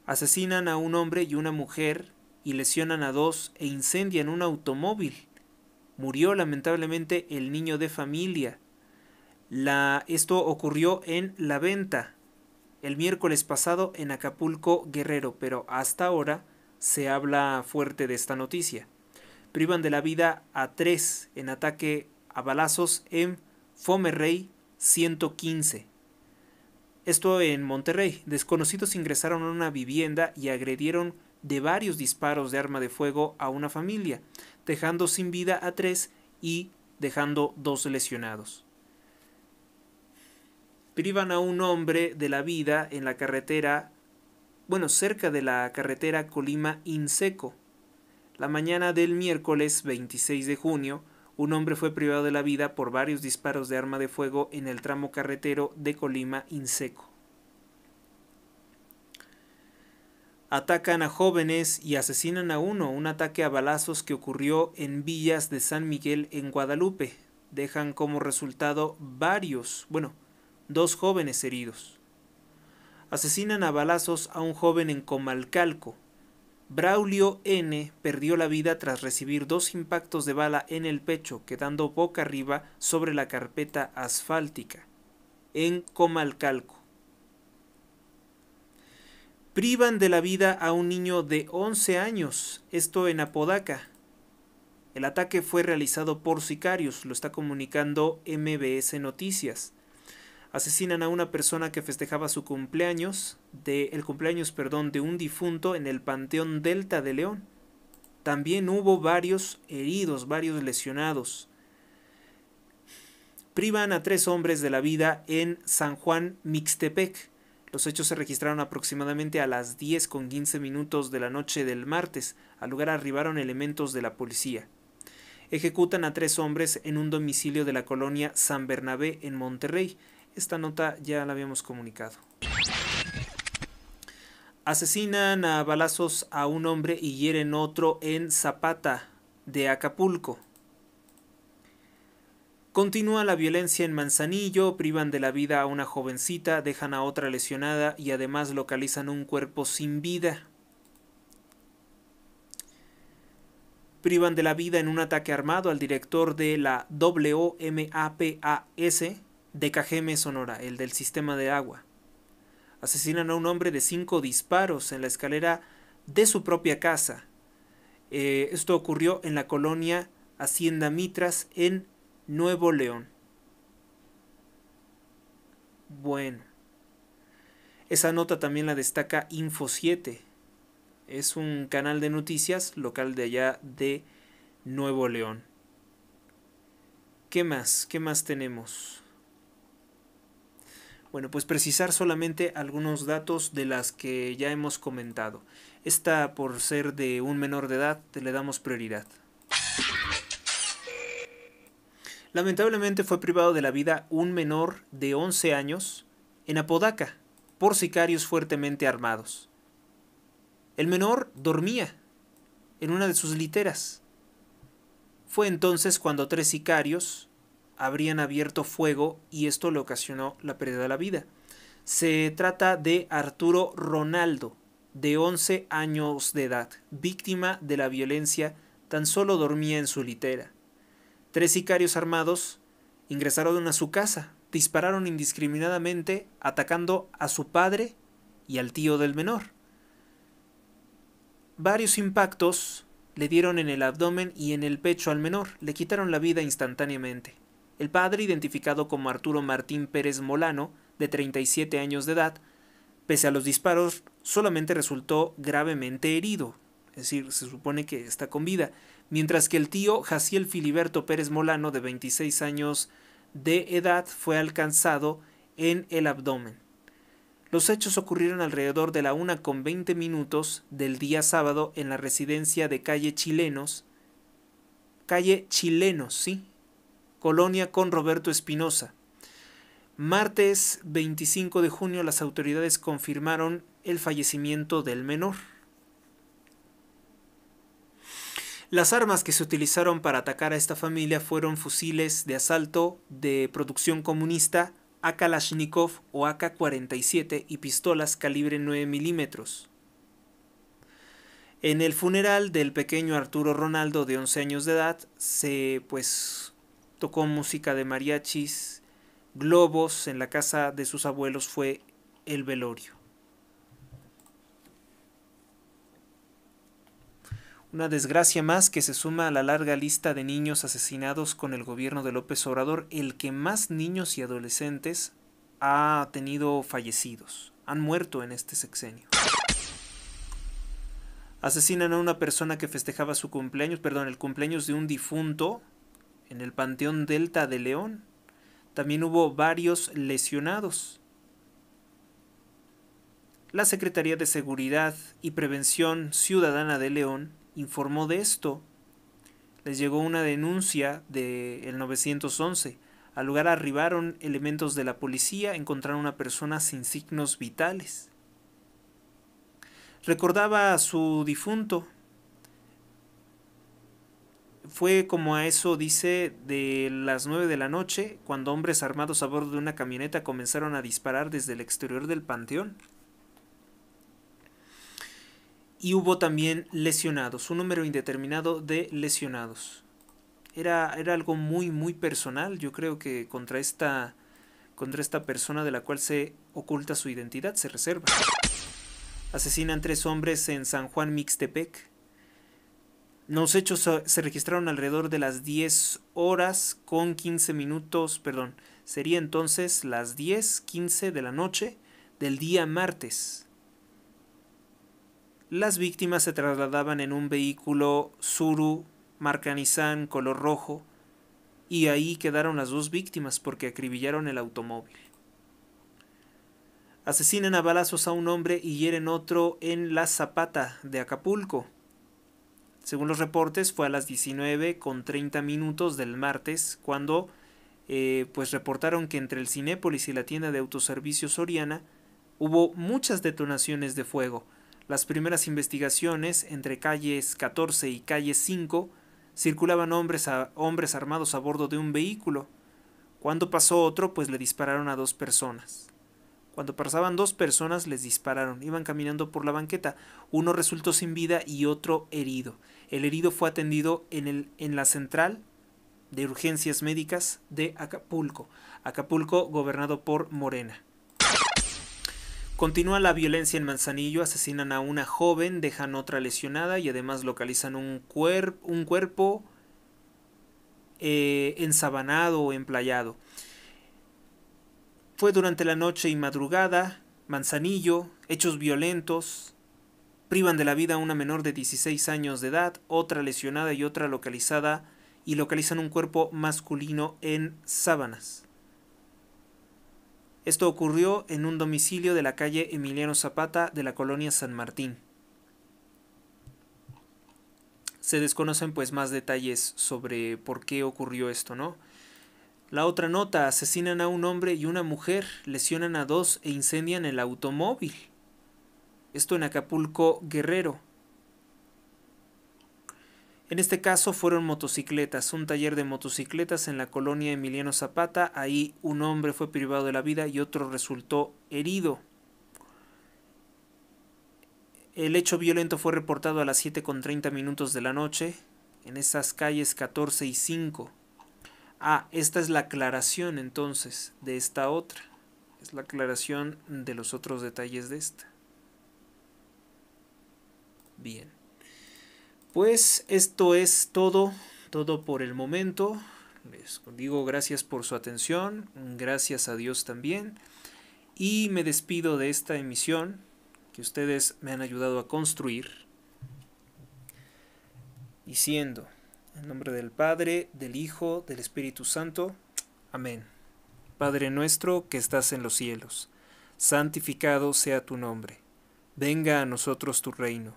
S1: Asesinan a un hombre y una mujer y lesionan a dos e incendian un automóvil. Murió lamentablemente el niño de familia. La, esto ocurrió en La Venta el miércoles pasado en Acapulco Guerrero, pero hasta ahora se habla fuerte de esta noticia. Privan de la vida a tres en ataque a balazos en Fomerrey 115. Esto en Monterrey. Desconocidos ingresaron a una vivienda y agredieron de varios disparos de arma de fuego a una familia, dejando sin vida a tres y dejando dos lesionados. Privan a un hombre de la vida en la carretera, bueno, cerca de la carretera Colima-Inseco. La mañana del miércoles 26 de junio, un hombre fue privado de la vida por varios disparos de arma de fuego en el tramo carretero de Colima Inseco. Atacan a jóvenes y asesinan a uno, un ataque a balazos que ocurrió en Villas de San Miguel en Guadalupe. Dejan como resultado varios, bueno, dos jóvenes heridos. Asesinan a balazos a un joven en Comalcalco. Braulio N. perdió la vida tras recibir dos impactos de bala en el pecho, quedando boca arriba sobre la carpeta asfáltica, en Comalcalco. Privan de la vida a un niño de 11 años, esto en Apodaca. El ataque fue realizado por sicarios, lo está comunicando MBS Noticias asesinan a una persona que festejaba su cumpleaños, de, el cumpleaños, perdón, de un difunto en el Panteón Delta de León. También hubo varios heridos, varios lesionados. Privan a tres hombres de la vida en San Juan Mixtepec. Los hechos se registraron aproximadamente a las 10 con 15 minutos de la noche del martes. Al lugar arribaron elementos de la policía. Ejecutan a tres hombres en un domicilio de la colonia San Bernabé en Monterrey. Esta nota ya la habíamos comunicado. Asesinan a balazos a un hombre y hieren otro en Zapata de Acapulco. Continúa la violencia en Manzanillo, privan de la vida a una jovencita, dejan a otra lesionada y además localizan un cuerpo sin vida. Privan de la vida en un ataque armado al director de la WMAPAS, de Cajeme, Sonora, el del sistema de agua. Asesinan a un hombre de cinco disparos en la escalera de su propia casa. Eh, esto ocurrió en la colonia Hacienda Mitras en Nuevo León. Bueno. Esa nota también la destaca Info 7. Es un canal de noticias local de allá de Nuevo León. ¿Qué más? ¿Qué más tenemos? Bueno, pues precisar solamente algunos datos de las que ya hemos comentado. Esta, por ser de un menor de edad, te le damos prioridad. Lamentablemente fue privado de la vida un menor de 11 años en Apodaca por sicarios fuertemente armados. El menor dormía en una de sus literas. Fue entonces cuando tres sicarios habrían abierto fuego y esto le ocasionó la pérdida de la vida. Se trata de Arturo Ronaldo, de 11 años de edad, víctima de la violencia, tan solo dormía en su litera. Tres sicarios armados ingresaron a su casa, dispararon indiscriminadamente, atacando a su padre y al tío del menor. Varios impactos le dieron en el abdomen y en el pecho al menor, le quitaron la vida instantáneamente. El padre, identificado como Arturo Martín Pérez Molano, de 37 años de edad, pese a los disparos, solamente resultó gravemente herido, es decir, se supone que está con vida, mientras que el tío Jaciel Filiberto Pérez Molano, de 26 años de edad, fue alcanzado en el abdomen. Los hechos ocurrieron alrededor de la una con 20 minutos del día sábado en la residencia de calle Chilenos, calle Chilenos, sí, Colonia con Roberto Espinosa. Martes 25 de junio las autoridades confirmaron el fallecimiento del menor. Las armas que se utilizaron para atacar a esta familia fueron fusiles de asalto de producción comunista ak o 47 y pistolas calibre 9 milímetros. En el funeral del pequeño Arturo Ronaldo de 11 años de edad se pues tocó música de mariachis, globos, en la casa de sus abuelos fue el velorio. Una desgracia más que se suma a la larga lista de niños asesinados con el gobierno de López Obrador, el que más niños y adolescentes ha tenido fallecidos, han muerto en este sexenio. Asesinan a una persona que festejaba su cumpleaños, perdón, el cumpleaños de un difunto en el Panteón Delta de León. También hubo varios lesionados. La Secretaría de Seguridad y Prevención Ciudadana de León informó de esto. Les llegó una denuncia del 911. Al lugar arribaron elementos de la policía, encontraron una persona sin signos vitales. Recordaba a su difunto, fue como a eso, dice, de las 9 de la noche, cuando hombres armados a bordo de una camioneta comenzaron a disparar desde el exterior del panteón. Y hubo también lesionados, un número indeterminado de lesionados. Era, era algo muy, muy personal, yo creo que contra esta, contra esta persona de la cual se oculta su identidad, se reserva. Asesinan tres hombres en San Juan Mixtepec los hechos se registraron alrededor de las 10 horas con 15 minutos, perdón, sería entonces las 10.15 de la noche del día martes. Las víctimas se trasladaban en un vehículo Suru, marca Nissan, color rojo, y ahí quedaron las dos víctimas porque acribillaron el automóvil. Asesinan a balazos a un hombre y hieren otro en La Zapata de Acapulco. Según los reportes, fue a las 19 con treinta minutos del martes cuando eh, pues reportaron que entre el Cinépolis y la tienda de autoservicio Soriana hubo muchas detonaciones de fuego. Las primeras investigaciones entre calles 14 y calle 5 circulaban hombres, a, hombres armados a bordo de un vehículo. Cuando pasó otro, pues le dispararon a dos personas. Cuando pasaban dos personas les dispararon. Iban caminando por la banqueta. Uno resultó sin vida y otro herido. El herido fue atendido en, el, en la central de urgencias médicas de Acapulco. Acapulco gobernado por Morena. Continúa la violencia en Manzanillo, asesinan a una joven, dejan otra lesionada y además localizan un, un cuerpo eh, ensabanado o emplayado. Fue durante la noche y madrugada, manzanillo, hechos violentos, privan de la vida a una menor de 16 años de edad, otra lesionada y otra localizada, y localizan un cuerpo masculino en sábanas. Esto ocurrió en un domicilio de la calle Emiliano Zapata de la colonia San Martín. Se desconocen pues más detalles sobre por qué ocurrió esto, ¿no? La otra nota, asesinan a un hombre y una mujer, lesionan a dos e incendian el automóvil. Esto en Acapulco Guerrero. En este caso fueron motocicletas, un taller de motocicletas en la colonia Emiliano Zapata. Ahí un hombre fue privado de la vida y otro resultó herido. El hecho violento fue reportado a las 7.30 minutos de la noche en esas calles 14 y 5. Ah, esta es la aclaración entonces de esta otra. Es la aclaración de los otros detalles de esta. Bien. Pues esto es todo, todo por el momento. Les digo gracias por su atención, gracias a Dios también. Y me despido de esta emisión que ustedes me han ayudado a construir y siendo. En nombre del Padre, del Hijo, del Espíritu Santo. Amén. Padre nuestro que estás en los cielos, santificado sea tu nombre. Venga a nosotros tu reino.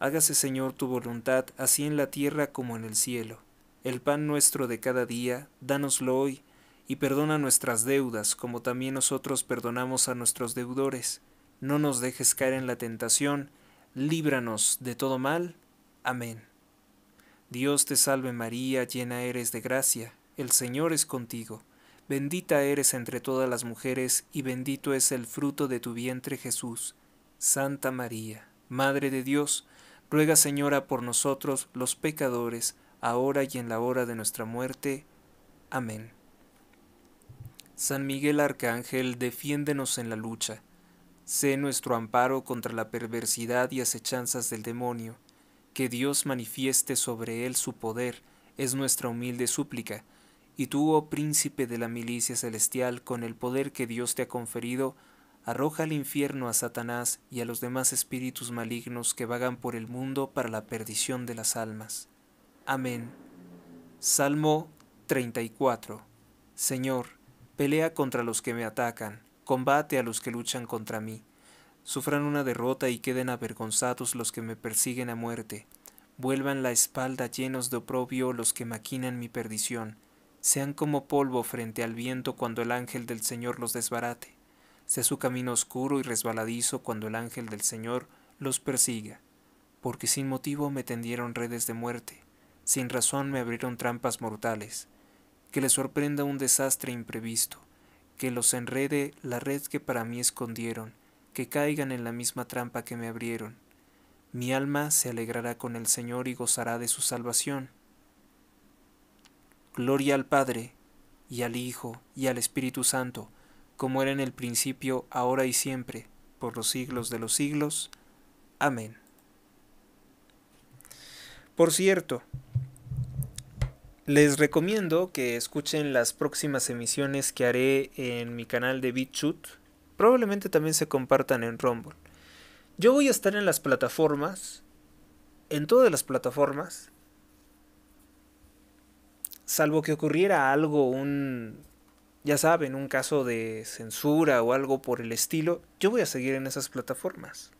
S1: Hágase Señor tu voluntad, así en la tierra como en el cielo. El pan nuestro de cada día, dánoslo hoy, y perdona nuestras deudas, como también nosotros perdonamos a nuestros deudores. No nos dejes caer en la tentación, líbranos de todo mal. Amén. Dios te salve María, llena eres de gracia, el Señor es contigo. Bendita eres entre todas las mujeres, y bendito es el fruto de tu vientre Jesús. Santa María, Madre de Dios, ruega Señora por nosotros los pecadores, ahora y en la hora de nuestra muerte. Amén. San Miguel Arcángel, defiéndenos en la lucha. Sé nuestro amparo contra la perversidad y asechanzas del demonio que Dios manifieste sobre él su poder, es nuestra humilde súplica, y tú, oh príncipe de la milicia celestial, con el poder que Dios te ha conferido, arroja al infierno a Satanás y a los demás espíritus malignos que vagan por el mundo para la perdición de las almas. Amén. Salmo 34. Señor, pelea contra los que me atacan, combate a los que luchan contra mí sufran una derrota y queden avergonzados los que me persiguen a muerte. Vuelvan la espalda llenos de oprobio los que maquinan mi perdición. Sean como polvo frente al viento cuando el ángel del Señor los desbarate. Sea su camino oscuro y resbaladizo cuando el ángel del Señor los persiga. Porque sin motivo me tendieron redes de muerte, sin razón me abrieron trampas mortales. Que les sorprenda un desastre imprevisto, que los enrede la red que para mí escondieron que caigan en la misma trampa que me abrieron. Mi alma se alegrará con el Señor y gozará de su salvación. Gloria al Padre, y al Hijo, y al Espíritu Santo, como era en el principio, ahora y siempre, por los siglos de los siglos. Amén. Por cierto, les recomiendo que escuchen las próximas emisiones que haré en mi canal de BitChute Probablemente también se compartan en Rumble. Yo voy a estar en las plataformas, en todas las plataformas, salvo que ocurriera algo, un, ya saben, un caso de censura o algo por el estilo, yo voy a seguir en esas plataformas.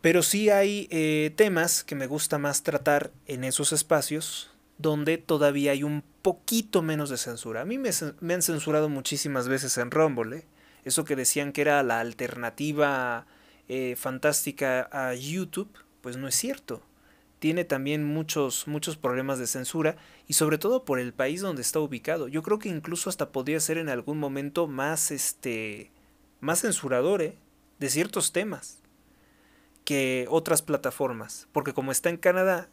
S1: Pero sí hay eh, temas que me gusta más tratar en esos espacios donde todavía hay un poquito menos de censura. A mí me, han censurado muchísimas veces en Rumble, ¿eh? eso que decían que era la alternativa eh, fantástica a YouTube, pues no es cierto. Tiene también muchos, muchos problemas de censura y sobre todo por el país donde está ubicado. Yo creo que incluso hasta podría ser en algún momento más, este, más censurador ¿eh? de ciertos temas que otras plataformas. Porque como está en Canadá,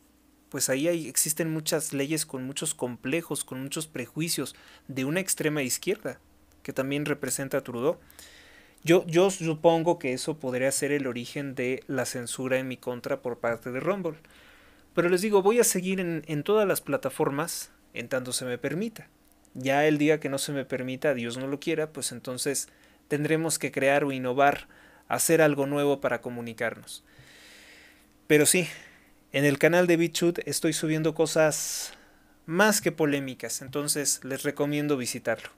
S1: pues ahí existen muchas leyes con muchos complejos, con muchos prejuicios de una extrema izquierda, que también representa a Trudeau. Yo, yo supongo que eso podría ser el origen de la censura en mi contra por parte de Rumble. Pero les digo, voy a seguir en, en todas las plataformas en tanto se me permita. Ya el día que no se me permita, Dios no lo quiera, pues entonces tendremos que crear o innovar, hacer algo nuevo para comunicarnos. Pero sí, en el canal de Bichut estoy subiendo cosas más que polémicas, entonces les recomiendo visitarlo.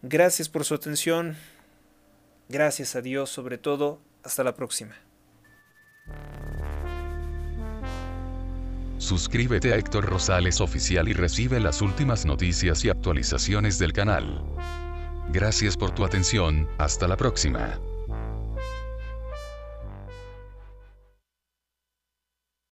S1: Gracias por su atención, gracias a Dios sobre todo, hasta la próxima.
S2: Suscríbete a Héctor Rosales Oficial y recibe las últimas noticias y actualizaciones del canal. Gracias por tu atención, hasta la próxima.